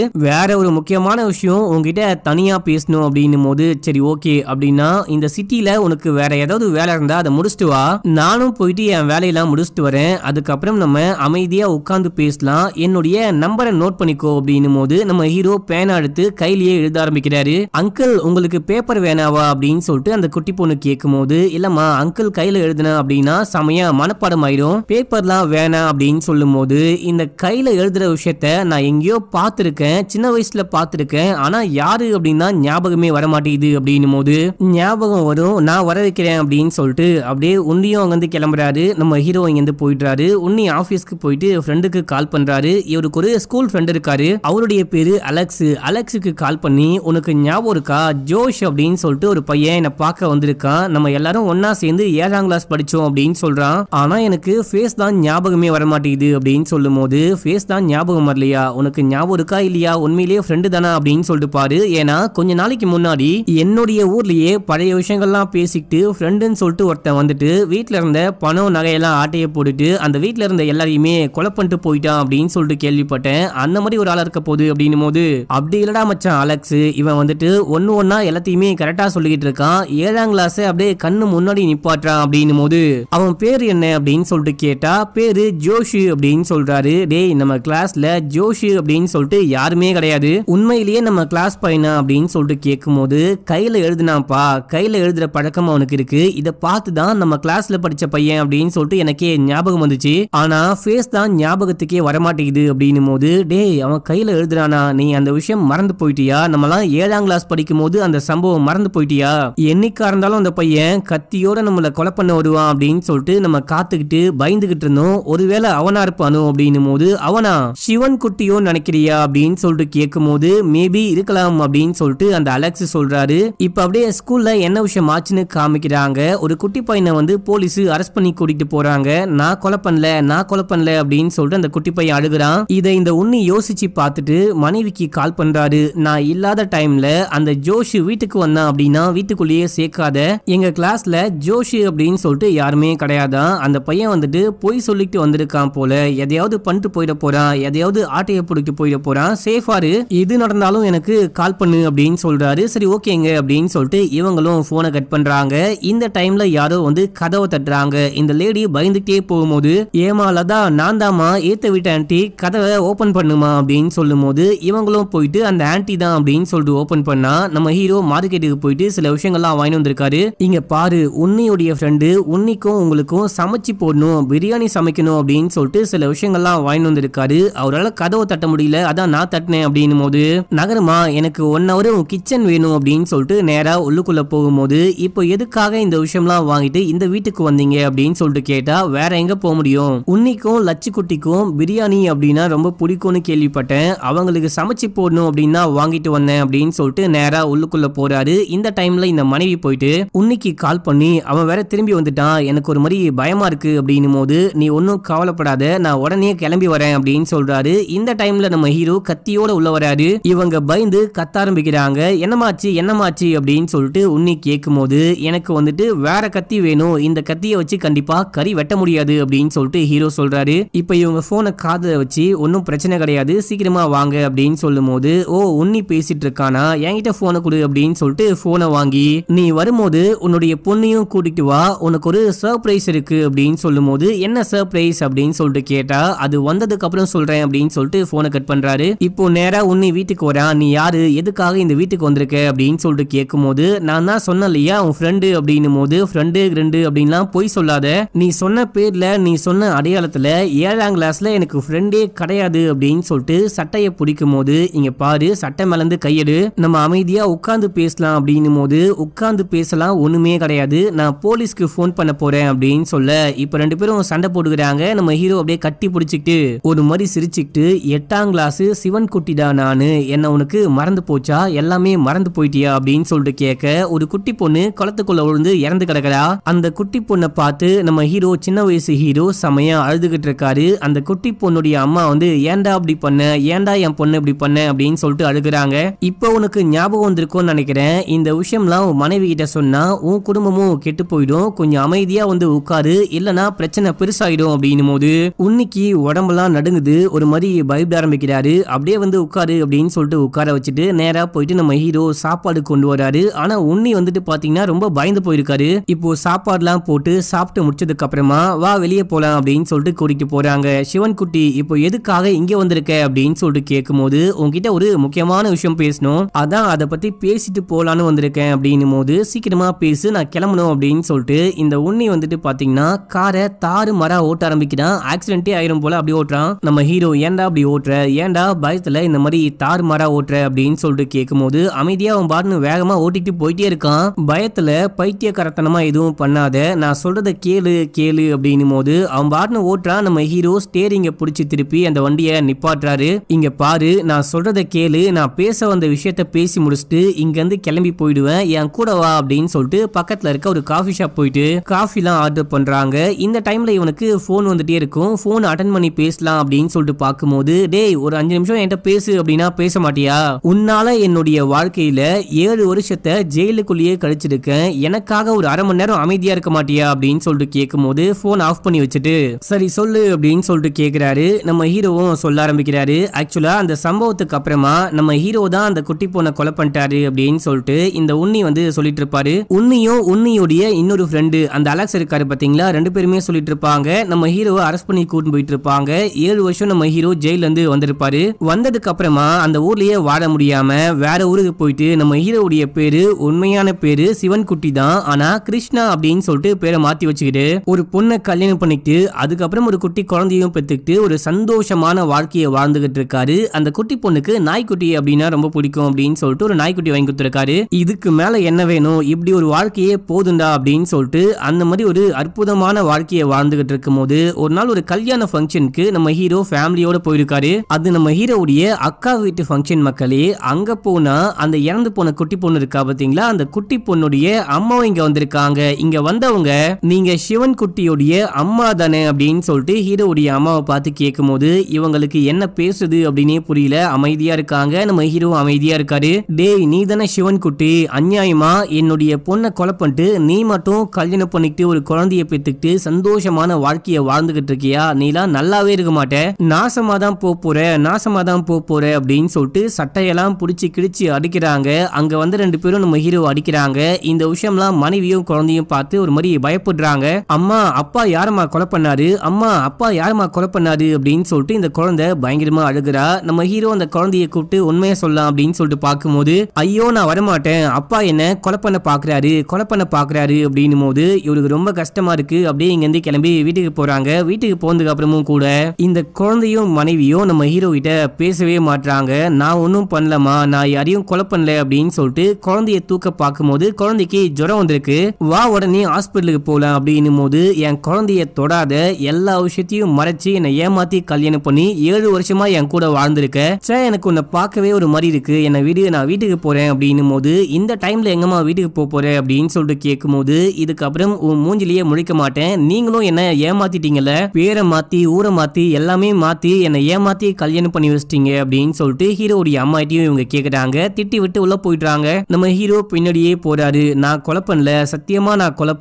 வேற ஒரு முக்கியமான விஷயம் உங்ககிட்ட தனியாக பேசணும் அப்படின்னும் போது சரி ஓகே அப்படின்னா இந்த சிட்டியில உனக்கு வேற ஏதாவது வேலை இருந்தா அதை முடிச்சுட்டு வா நானும் போயிட்டு என் வேலையெல்லாம் முடிச்சுட்டு வரேன் அதுக்கப்புறம் நம்ம அமைதியாக உட்காந்து பேசலாம் என்னுடைய நம்பரை நோட் பண்ணிக்கோ அப்படின்னும் போது நம்ம ஹீரோ பேனா எடுத்து கையிலேயே எழுத ஆரம்பிக்கிறாரு அங்கிள் உங்களுக்கு பேப்பர் வேணாவா அப்படின்னு சொல்லிட்டு அந்த குட்டி பொண்ணு கேட்கும் போது இல்லம்மா அங்கிள் கையில எழுதுன அப்படின்னா செமையா மனப்பாடம் ஆயிடும் பேப்பர்லாம் வேணாம் அப்படின்னு சொல்லும் போது இந்த கையில எழுதுற அப்படிங்கிற விஷயத்த நான் எங்கேயோ பார்த்துருக்கேன் சின்ன வயசுல பார்த்துருக்கேன் ஆனா யாரு அப்படின்னா ஞாபகமே வர மாட்டேங்குது அப்படின்னும் போது ஞாபகம் வரும் நான் வர வைக்கிறேன் அப்படின்னு சொல்லிட்டு அப்படியே உன்னியும் அங்கேருந்து கிளம்புறாரு நம்ம ஹீரோ இங்கேருந்து போயிடுறாரு உன்னி ஆஃபீஸ்க்கு போயிட்டு ஃப்ரெண்டுக்கு கால் பண்றாரு இவருக்கு ஒரு ஸ்கூல் ஃப்ரெண்ட் இருக்காரு அவருடைய பேரு அலெக்ஸ் அலெக்ஸுக்கு கால் பண்ணி உனக்கு ஞாபகம் இருக்கா ஜோஷ் அப்படின்னு சொல்லிட்டு ஒரு பையன் என்னை பார்க்க வந்திருக்கான் நம்ம எல்லாரும் ஒன்னா சேர்ந்து ஏழாம் கிளாஸ் படிச்சோம் அப்படின்னு சொல்றான் ஆனா எனக்கு ஃபேஸ் தான் ஞாபகமே மாட்டேங்குது அப்படின்னு சொல்லும் போது ஃபேஸ் தான் ஞாபகம் வரலையா உனக்கு ஞாபகம் இருக்கா இல்லையா உண்மையிலேயே ஃப்ரெண்டு தானா அப்படின்னு சொல்லிட்டு பாரு ஏன்னா கொஞ்ச நாளைக்கு முன்னாடி என்னுடைய ஊர்லயே பழைய விஷயங்கள்லாம் பேசிக்கிட்டு ஃப்ரெண்டுன்னு சொல்லிட்டு ஒருத்தன் வந்துட்டு வீட்டில் இருந்த பணம் நகையெல்லாம் ஆட்டையை போட்டுட்டு அந்த வீட்டில் இருந்த எல்லாரையுமே கொலை பண்ணிட்டு போயிட்டான் அப்படின்னு சொல்லிட்டு கேள்விப்பட்டேன் அந்த மாதிரி ஒரு ஆளா இருக்க போது அப்படின்னும் போது அப்படி இல்லடா மச்சான் அலெக்ஸ் இவன் வந்துட்டு ஒன்று ஒன்றா எல்லாத்தையுமே கரெக்டாக சொல்லிக்கிட்டு இருக்கான் ஏழாம் கிளாஸ் அப்படியே கண்ணு முன்னாடி நிப்பாட்டுறான் அப்படின்னும் போது அவன் பேர் என்ன அப்படின்னு சொல்லிட்டு கேட்டா பேரு ஜோஷி அப்படின்னு சொல்றாரு டேய் நம்ம கிளாஸ் கிளாஸ்ல ஜோஷி அப்படின்னு சொல்லிட்டு யாருமே கிடையாது உண்மையிலேயே நம்ம கிளாஸ் பையனா அப்படின்னு சொல்லிட்டு கேட்கும்போது கையில எழுதுனாப்பா கையில எழுதுற பழக்கம் அவனுக்கு இருக்கு இதை பார்த்து தான் நம்ம கிளாஸ்ல படிச்ச பையன் அப்படின்னு சொல்லிட்டு எனக்கே ஞாபகம் வந்துச்சு ஆனா ஃபேஸ் தான் ஞாபகத்துக்கே வரமாட்டேங்குது அப்படின்னும் போது டே அவன் கையில எழுதுறானா நீ அந்த விஷயம் மறந்து போயிட்டியா நம்மலாம் ஏழாம் கிளாஸ் படிக்கும் போது அந்த சம்பவம் மறந்து போயிட்டியா என்னைக்கா இருந்தாலும் அந்த பையன் கத்தியோட நம்மளை கொலை பண்ண வருவான் அப்படின்னு சொல்லிட்டு நம்ம காத்துக்கிட்டு பயந்துகிட்டு இருந்தோம் ஒருவேளை அவனா இருப்பானோ அப்படின்னும் போது அவனா சிவன் குட்டியோ நினைக்கிறியா அப்படின்னு சொல்லிட்டு கேட்கும்போது போது மேபி இருக்கலாம் அப்படின்னு சொல்லிட்டு அந்த அலெக்ஸ் சொல்றாரு இப்ப அப்படியே ஸ்கூல்ல என்ன விஷயம் ஆச்சுன்னு காமிக்கிறாங்க ஒரு குட்டி பையனை வந்து போலீஸ் அரெஸ்ட் பண்ணி கூட்டிட்டு போறாங்க நான் கொலை பண்ணல நான் கொலை பண்ணல அப்படின்னு சொல்லிட்டு அந்த குட்டி பையன் அழுகுறான் இதை இந்த உண்ணி யோசிச்சு பார்த்துட்டு மனைவிக்கு கால் பண்றாரு நான் இல்லாத டைம்ல அந்த ஜோஷ் வீட்டுக்கு வந்தான் அப்படின்னா வீட்டுக்குள்ளேயே சேர்க்காத எங்க கிளாஸ்ல ஜோஷ் அப்படின்னு சொல்லிட்டு யாருமே கிடையாதான் அந்த பையன் வந்துட்டு பொய் சொல்லிட்டு வந்திருக்கான் போல எதையாவது பண்ணிட்டு போயிட போறான் எதையாவது ஆட்டையை பிடிக்க போயிட போறான் சேஃபாரு இது நடந்தாலும் எனக்கு கால் பண்ணு அப்படின்னு சொல்றாரு சரி ஓகேங்க அப்படின்னு சொல்லிட்டு இவங்களும் போனை கட் பண்றாங்க இந்த டைம்ல யாரோ வந்து கதவை தட்டுறாங்க இந்த லேடி பயந்துட்டே போகும்போது ஏமா லதா நான் தாமா ஏத்த விட்ட ஆண்டி கதவை ஓபன் பண்ணுமா அப்படின்னு சொல்லும் போது இவங்களும் போயிட்டு அந்த ஆண்டி தான் அப்படின்னு சொல்லிட்டு ஓபன் பண்ணா நம்ம ஹீரோ மார்க்கெட்டுக்கு போயிட்டு சில விஷயங்கள்லாம் வாங்கி வந்திருக்காரு இங்க பாரு உன்னியுடைய ஃப்ரெண்டு உன்னிக்கும் உங்களுக்கும் சமைச்சு போடணும் பிரியாணி சமைக்கணும் அப்படின்னு சொல்லிட்டு சில விஷயங்கள்லாம் வாங்கி வந்திருக்காரு அவரால் கதவை தட்ட முடியல அதான் நான் தட்டினேன் அப்படின்னு போது நகரமா எனக்கு ஒன் ஹவர் உன் கிச்சன் வேணும் அப்படின்னு சொல்லிட்டு நேராக உள்ளுக்குள்ளே போகும்போது இப்போ எதுக்காக இந்த விஷயம்லாம் வாங்கிட்டு இந்த வீட்டுக்கு வந்தீங்க அப்படின்னு சொல்லிட்டு கேட்டால் வேற எங்கே போக முடியும் உன்னிக்கும் லட்சுக்குட்டிக்கும் பிரியாணி அப்படின்னா ரொம்ப பிடிக்கும்னு கேள்விப்பட்டேன் அவங்களுக்கு சமைச்சு போடணும் அப்படின்னா வாங்கிட்டு வந்தேன் அப்படின்னு சொல்லிட்டு நேராக உள்ளுக்குள்ளே போகிறாரு இந்த டைமில் இந்த மனைவி போயிட்டு உன்னிக்கு கால் பண்ணி அவன் வேற திரும்பி வந்துட்டான் எனக்கு ஒரு மாதிரி பயமாக இருக்குது அப்படின்னு போது நீ ஒன்றும் கவலைப்படாத நான் உடனே கிளம்பி வரேன் அப்படின்னு சொல்றாரு இந்த டைம்ல நம்ம ஹீரோ கத்தியோட உள்ள வராரு இவங்க பயந்து கத்த ஆரம்பிக்கிறாங்க என்னமாச்சு என்னமாச்சு அப்படின்னு சொல்லிட்டு உன்னி கேட்கும் போது எனக்கு வந்துட்டு வேற கத்தி வேணும் இந்த கத்தியை வச்சு கண்டிப்பா கறி வெட்ட முடியாது அப்படின்னு சொல்லிட்டு ஹீரோ சொல்றாரு இப்ப இவங்க போனை காதல வச்சு ஒன்னும் பிரச்சனை கிடையாது சீக்கிரமா வாங்க அப்படின்னு சொல்லும் போது ஓ உன்னி பேசிட்டு இருக்கானா என்கிட்ட போனை கொடு அப்படின்னு சொல்லிட்டு போனை வாங்கி நீ வரும்போது உன்னுடைய பொண்ணையும் கூட்டிட்டு வா உனக்கு ஒரு சர்ப்ரைஸ் இருக்கு அப்படின்னு சொல்லும் போது என்ன சர்ப்ரைஸ் அப்படின்னு சொல்லிட்டு கேட்டா அது வந்ததுக்கு அப்புறம் சொல்ற சொல்கிறேன் அப்படின்னு சொல்லிட்டு ஃபோனை கட் பண்றாரு இப்போ நேரா உன்னை வீட்டுக்கு வரான் நீ யாரு எதுக்காக இந்த வீட்டுக்கு வந்திருக்க அப்படின்னு சொல்லிட்டு கேட்கும் போது நான் தான் சொன்ன இல்லையா உன் ஃப்ரெண்டு அப்படின்னும் போது ஃப்ரெண்டு ரெண்டு அப்படின்லாம் பொய் சொல்லாத நீ சொன்ன பேர்ல நீ சொன்ன அடையாளத்துல ஏழாம் கிளாஸ்ல எனக்கு ஃப்ரெண்டே கிடையாது அப்படின்னு சொல்லிட்டு சட்டையை பிடிக்கும் போது இங்க பாரு சட்டை மேலேருந்து கையெடு நம்ம அமைதியா உட்கார்ந்து பேசலாம் அப்படின்னும் போது உட்கார்ந்து பேசலாம் ஒண்ணுமே கிடையாது நான் போலீஸ்க்கு போன் பண்ண போறேன் அப்படின்னு சொல்ல இப்ப ரெண்டு பேரும் சண்டை போட்டுக்கிறாங்க நம்ம ஹீரோ அப்படியே கட்டி பிடிச்சிக்கிட்டு ஒரு மாதிரி சிரிச்சுக்கிட்டு எட்டாம் கிளாஸு சிவன் குட்டிடா நானு என்ன உனக்கு மறந்து போச்சா எல்லாமே மறந்து போயிட்டியா அப்படின்னு சொல்லிட்டு கேட்க ஒரு குட்டி பொண்ணு குளத்துக்குள்ள விழுந்து இறந்து கிடக்கிறா அந்த குட்டி பொண்ணை பார்த்து நம்ம ஹீரோ சின்ன வயசு ஹீரோ செமையா அழுதுகிட்டு இருக்காரு அந்த குட்டி பொண்ணுடைய அம்மா வந்து ஏன்டா அப்படி பண்ண ஏன்டா என் பொண்ணு இப்படி பண்ண அப்படின்னு சொல்லிட்டு அழுகுறாங்க இப்போ உனக்கு ஞாபகம் வந்திருக்கும் நினைக்கிறேன் இந்த விஷயம்லாம் உன் மனைவி கிட்ட சொன்னா உன் குடும்பமும் கெட்டு போயிடும் கொஞ்சம் அமைதியா வந்து உட்காரு இல்லனா பிரச்சனை பெருசாயிடும் அப்படின்னும் போது உன்னைக்கு உடம்பெல்லாம் நடுங்குது ஒரு மாதிரி பயப்பட ஆரம்பிக்கிறாரு அப்படியே வந்து உட்காரு அப்படின்னு சொல்லிட்டு உட்கார வச்சுட்டு நேராக போயிட்டு நம்ம ஹீரோ சாப்பாடு கொண்டு வராரு ஆனால் உன்னி வந்துட்டு பார்த்தீங்கன்னா ரொம்ப பயந்து போயிருக்காரு இப்போ சாப்பாடுலாம் போட்டு சாப்பிட்டு முடிச்சதுக்கு அப்புறமா வா வெளியே போகலாம் அப்படின்னு சொல்லிட்டு கூட்டிட்டு போறாங்க சிவன் குட்டி இப்போ எதுக்காக இங்கே வந்திருக்க அப்படின்னு சொல்லிட்டு கேட்கும்போது உங்ககிட்ட ஒரு முக்கியமான விஷயம் பேசணும் அதான் அதை பத்தி பேசிட்டு போகலான்னு வந்திருக்கேன் அப்படின்னும் போது சீக்கிரமா பேசு நான் கிளம்பணும் அப்படின்னு சொல்லிட்டு இந்த உன்னி வந்துட்டு பார்த்தீங்கன்னா காரை தாறு மரா ஓட்ட ஆரம்பிக்கிறான் ஆக்சிடென்ட்டே ஆயிரும் போல அப்படியே ஓட்டுறான் நம்ம ஹீரோ ஹீரோ ஏன்டா அப்படி ஓட்டுற ஏன்டா பயத்தில் இந்த மாதிரி தார் மாறா ஓட்டுற அப்படின்னு சொல்லிட்டு கேட்கும்போது அமைதியாக அவன் பாட்டுன்னு வேகமாக ஓட்டிட்டு போயிட்டே இருக்கான் பயத்தில் பைத்தியக்காரத்தனமாக எதுவும் பண்ணாத நான் சொல்கிறத கேளு கேளு அப்படின்னும் போது அவன் பாட்டுன்னு ஓட்டுறான் நம்ம ஹீரோ ஸ்டேரிங்கை பிடிச்சி திருப்பி அந்த வண்டியை நிப்பாட்டுறாரு இங்கே பாரு நான் சொல்கிறத கேளு நான் பேச வந்த விஷயத்த பேசி முடிச்சுட்டு இங்கேருந்து கிளம்பி போயிடுவேன் என் கூட வா அப்படின்னு சொல்லிட்டு பக்கத்தில் இருக்க ஒரு காஃபி ஷாப் போயிட்டு காஃபிலாம் ஆர்டர் பண்ணுறாங்க இந்த டைமில் இவனுக்கு ஃபோன் வந்துட்டே இருக்கும் ஃபோன் அட்டன் பண்ணி பேசலாம் அப்படின்னு சொல்லிட்டு சொல்லிட்டு பார்க்கும்போது டேய் ஒரு அஞ்சு நிமிஷம் என்கிட்ட பேசு அப்படின்னா பேச மாட்டியா உன்னால என்னுடைய வாழ்க்கையில ஏழு வருஷத்தை ஜெயிலுக்குள்ளேயே கழிச்சிருக்கேன் எனக்காக ஒரு அரை மணி நேரம் அமைதியா இருக்க மாட்டியா அப்படின்னு சொல்லிட்டு கேட்கும்போது போன் ஆஃப் பண்ணி வச்சுட்டு சரி சொல்லு அப்படின்னு சொல்லிட்டு கேட்கிறாரு நம்ம ஹீரோவும் சொல்ல ஆரம்பிக்கிறாரு ஆக்சுவலா அந்த சம்பவத்துக்கு அப்புறமா நம்ம ஹீரோ தான் அந்த குட்டி போன கொலை பண்ணிட்டாரு அப்படின்னு சொல்லிட்டு இந்த உன்னி வந்து சொல்லிட்டு இருப்பாரு உன்னியும் உன்னியுடைய இன்னொரு ஃப்ரெண்டு அந்த அலெக்ஸ் இருக்காரு பாத்தீங்களா ரெண்டு பேருமே சொல்லிட்டு இருப்பாங்க நம்ம ஹீரோவை அரெஸ்ட் பண்ணி கூட்டு போயிட்டு இருப்பாங்க ஏழு வருஷம் வந்ததும் நம்ம ஹீரோ இருந்து வந்திருப்பாரு வந்ததுக்கு அப்புறமா அந்த ஊர்லயே வாழ முடியாம வேற ஊருக்கு போயிட்டு நம்ம ஹீரோவுடைய பேரு உண்மையான பேரு சிவன் குட்டி தான் ஆனா கிருஷ்ணா அப்படின்னு சொல்லிட்டு பேரை மாத்தி வச்சுக்கிட்டு ஒரு பொண்ணை கல்யாணம் பண்ணிட்டு அதுக்கப்புறம் ஒரு குட்டி குழந்தையும் பெற்றுக்கிட்டு ஒரு சந்தோஷமான வாழ்க்கையை வாழ்ந்துகிட்டு இருக்காரு அந்த குட்டி பொண்ணுக்கு நாய்க்குட்டி அப்படின்னா ரொம்ப பிடிக்கும் அப்படின்னு சொல்லிட்டு ஒரு நாய்க்குட்டி வாங்கி கொடுத்துருக்காரு இதுக்கு மேல என்ன வேணும் இப்படி ஒரு வாழ்க்கையே போதுண்டா அப்படின்னு சொல்லிட்டு அந்த மாதிரி ஒரு அற்புதமான வாழ்க்கையை வாழ்ந்துகிட்டு இருக்கும் போது ஒரு நாள் ஒரு கல்யாண ஃபங்க்ஷனுக்கு நம்ம ஹீரோ ஃபேமிலியோட போயிருக்காரு அது நம்ம ஹீரோவுடைய அக்கா வீட்டு ஃபங்க்ஷன் மக்களே அங்க போனா அந்த இறந்து போன குட்டி பொண்ணு இருக்கா பாத்தீங்களா அந்த குட்டி பொண்ணுடைய அம்மாவும் இங்க வந்திருக்காங்க இங்க வந்தவங்க நீங்க சிவன் குட்டியுடைய அம்மா தானே அப்படின்னு சொல்லிட்டு ஹீரோவுடைய அம்மாவை பார்த்து கேட்கும் போது இவங்களுக்கு என்ன பேசுது அப்படின்னே புரியல அமைதியா இருக்காங்க நம்ம ஹீரோ அமைதியா இருக்காரு டேய் நீ தானே சிவன் குட்டி அநியாயமா என்னுடைய பொண்ணை கொலை பண்ணிட்டு நீ மட்டும் கல்யாணம் பண்ணிக்கிட்டு ஒரு குழந்தைய பெற்றுக்கிட்டு சந்தோஷமான வாழ்க்கையை வாழ்ந்துகிட்டு இருக்கியா நீலாம் நல்லாவே இருக்க மாட்டேன் நாசமாக தான் போக போகிற நாசமாக தான் போக போகிற அப்படின்னு சொல்லிட்டு சட்டையெல்லாம் பிடிச்சி கிழிச்சு அடிக்கிறாங்க அங்கே வந்து ரெண்டு பேரும் நம்ம ஹீரோ அடிக்கிறாங்க இந்த விஷயம்லாம் மனைவியும் குழந்தையும் பார்த்து ஒரு மாதிரி பயப்படுறாங்க அம்மா அப்பா யாரம்மா கொலை பண்ணாரு அம்மா அப்பா யாரம்மா கொலை பண்ணாரு அப்படின்னு சொல்லிட்டு இந்த குழந்தை பயங்கரமா அழுகிறா நம்ம ஹீரோ அந்த குழந்தைய கூப்பிட்டு உண்மையை சொல்லலாம் அப்படின்னு சொல்லிட்டு பார்க்கும்போது ஐயோ நான் வரமாட்டேன் அப்பா என்ன கொலை பண்ண பார்க்குறாரு கொலை பண்ண பார்க்குறாரு அப்படின்னும் போது இவருக்கு ரொம்ப கஷ்டமா இருக்கு அப்படியே இங்கேருந்து கிளம்பி வீட்டுக்கு போகிறாங்க வீட்டுக்கு போனதுக்கு அப்புறமும் கூட இந்த குழந்தை குழந்தையும் மனைவியும் நம்ம ஹீரோ கிட்ட பேசவே மாட்டாங்க நான் ஒன்றும் பண்ணலமா நான் யாரையும் கொலை பண்ணல அப்படின்னு சொல்லிட்டு குழந்தைய தூக்க பார்க்கும்போது குழந்தைக்கு ஜுரம் வந்திருக்கு வா உடனே ஹாஸ்பிட்டலுக்கு போகலாம் அப்படின்னும் போது என் குழந்தைய தொடாத எல்லா விஷயத்தையும் மறைச்சு என்னை ஏமாத்தி கல்யாணம் பண்ணி ஏழு வருஷமா என் கூட வாழ்ந்திருக்க சே எனக்கு உன்னை பார்க்கவே ஒரு மாதிரி இருக்கு என்னை வீடு நான் வீட்டுக்கு போறேன் அப்படின்னும் போது இந்த டைம்ல எங்கம்மா வீட்டுக்கு போக போறேன் அப்படின்னு சொல்லிட்டு கேட்கும் போது இதுக்கப்புறம் உன் மூஞ்சிலேயே முழிக்க மாட்டேன் நீங்களும் என்ன ஏமாத்திட்டீங்கல்ல பேரை மாத்தி ஊரை மாத்தி எல்லாமே மாற்றி என்னை ஏமாற்றி கல்யாணம் பண்ணி வச்சிட்டீங்க அப்படின்னு சொல்லிட்டு ஹீரோடைய அம்மாட்டியும் இவங்க கேட்குறாங்க திட்டி விட்டு உள்ளே போயிடுறாங்க நம்ம ஹீரோ பின்னாடியே போறாரு நான் கொலை சத்தியமா சத்தியமாக நான் கொலை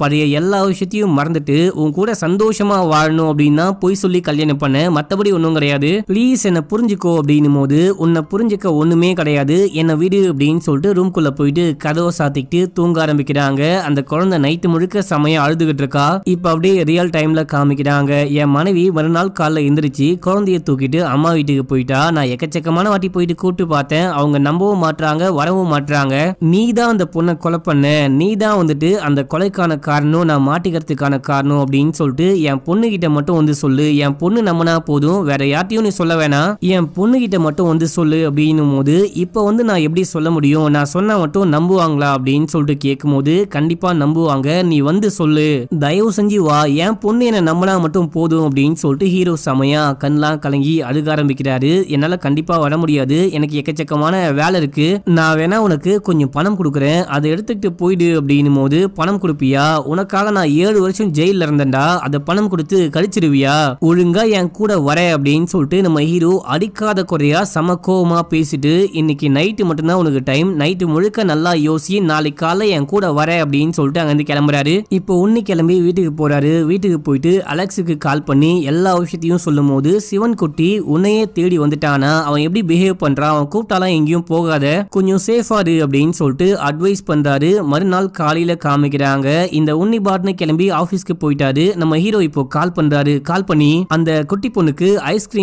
பழைய எல்லா விஷயத்தையும் மறந்துட்டு உன் கூட சந்தோஷமாக வாழணும் அப்படின்னா பொய் சொல்லி கல்யாணம் பண்ண மற்றபடி ஒன்றும் கிடையாது ப்ளீஸ் என்னை புரிஞ்சுக்கோ அப்படின்னும் போது உன்னை புரிஞ்சுக்க ஒன்றுமே கிடையாது என்னை வீடு அப்படின்னு சொல்லிட்டு ரூம்குள்ளே போயிட்டு கதவை சாத்திக்கிட்டு தூங்க ஆரம்பிக்கிறாங்க அந்த குழந்தை நைட்டு முழுக்க சமயம் அழுதுகிட்டு இருக்கா இப்போ அப்படியே ரியல் டைமில் காமிக்கிறாங்க என் மனைவி மறுநாள் காலைல எந்திரிச்சு குழந்தைய தூக்கிட்டு அம்மா வீட்டுக்கு போயிட்டா நான் எக்கச்சக்கமான வாட்டி போயிட்டு கூப்பிட்டு பார்த்தேன் அவங்க நம்பவும் மாட்டுறாங்க வரவும் மாட்டுறாங்க நீ தான் அந்த பொண்ணை கொலை பண்ண நீ தான் வந்துட்டு அந்த கொலைக்கான காரணம் நான் மாட்டிக்கிறதுக்கான காரணம் அப்படின்னு சொல்லிட்டு என் பொண்ணு கிட்ட மட்டும் வந்து சொல்லு என் பொண்ணு நம்மனா போதும் வேற யார்ட்டையும் நீ சொல்ல வேணாம் என் பொண்ணு கிட்ட மட்டும் வந்து சொல்லு அப்படின்னும் போது இப்போ வந்து நான் எப்படி சொல்ல முடியும் நான் சொன்ன மட்டும் நம்புவாங்களா அப்படின்னு சொல்லிட்டு கேட்கும் போது கண்டிப்பா நம்புவாங்க நீ வந்து சொல்லு தயவு செஞ்சு வா என் பொண்ணு என்ன நம்பினா மட்டும் போதும் அப்படின்னு சொல்லிட்டு ஹீரோ சமயம் செம்மையாக கண்லாம் கலங்கி அழுக ஆரம்பிக்கிறாரு என்னால கண்டிப்பா வர முடியாது எனக்கு எக்கச்சக்கமான வேலை இருக்கு நான் வேணா உனக்கு கொஞ்சம் பணம் கொடுக்குறேன் அதை எடுத்துக்கிட்டு போயிடு அப்படின்னும் போது பணம் கொடுப்பியா உனக்காக நான் ஏழு வருஷம் ஜெயில இருந்தேன்டா அதை பணம் கொடுத்து கழிச்சிருவியா ஒழுங்கா என் கூட வர அப்படின்னு சொல்லிட்டு நம்ம ஹீரோ அடிக்காத குறையா சமக்கோமா பேசிட்டு இன்னைக்கு நைட்டு மட்டும்தான் உனக்கு டைம் நைட்டு முழுக்க நல்லா யோசி நாளைக்கு காலை என் கூட வர அப்படின்னு சொல்லிட்டு இருந்து கிளம்புறாரு இப்போ உன்னி கிளம்பி வீட்டுக்கு போறாரு வீட்டுக்கு போயிட்டு அலெக்ஸுக்கு கால் பண்ணி எல்லா விஷயத்தையும் சொல்ல சொல்லும் போது சிவன் குட்டி உன்னையே தேடி வந்துட்டானா அவன் எப்படி பிஹேவ் பண்றான் அவன் கூப்பிட்டாலாம் எங்கேயும் போகாத கொஞ்சம் சேஃபா இரு அப்படின்னு சொல்லிட்டு அட்வைஸ் பண்றாரு மறுநாள் காலையில காமிக்கிறாங்க இந்த உன்னி பாட்னு கிளம்பி ஆபீஸ்க்கு போயிட்டாரு நம்ம ஹீரோ இப்போ கால் பண்றாரு கால் பண்ணி அந்த குட்டி பொண்ணுக்கு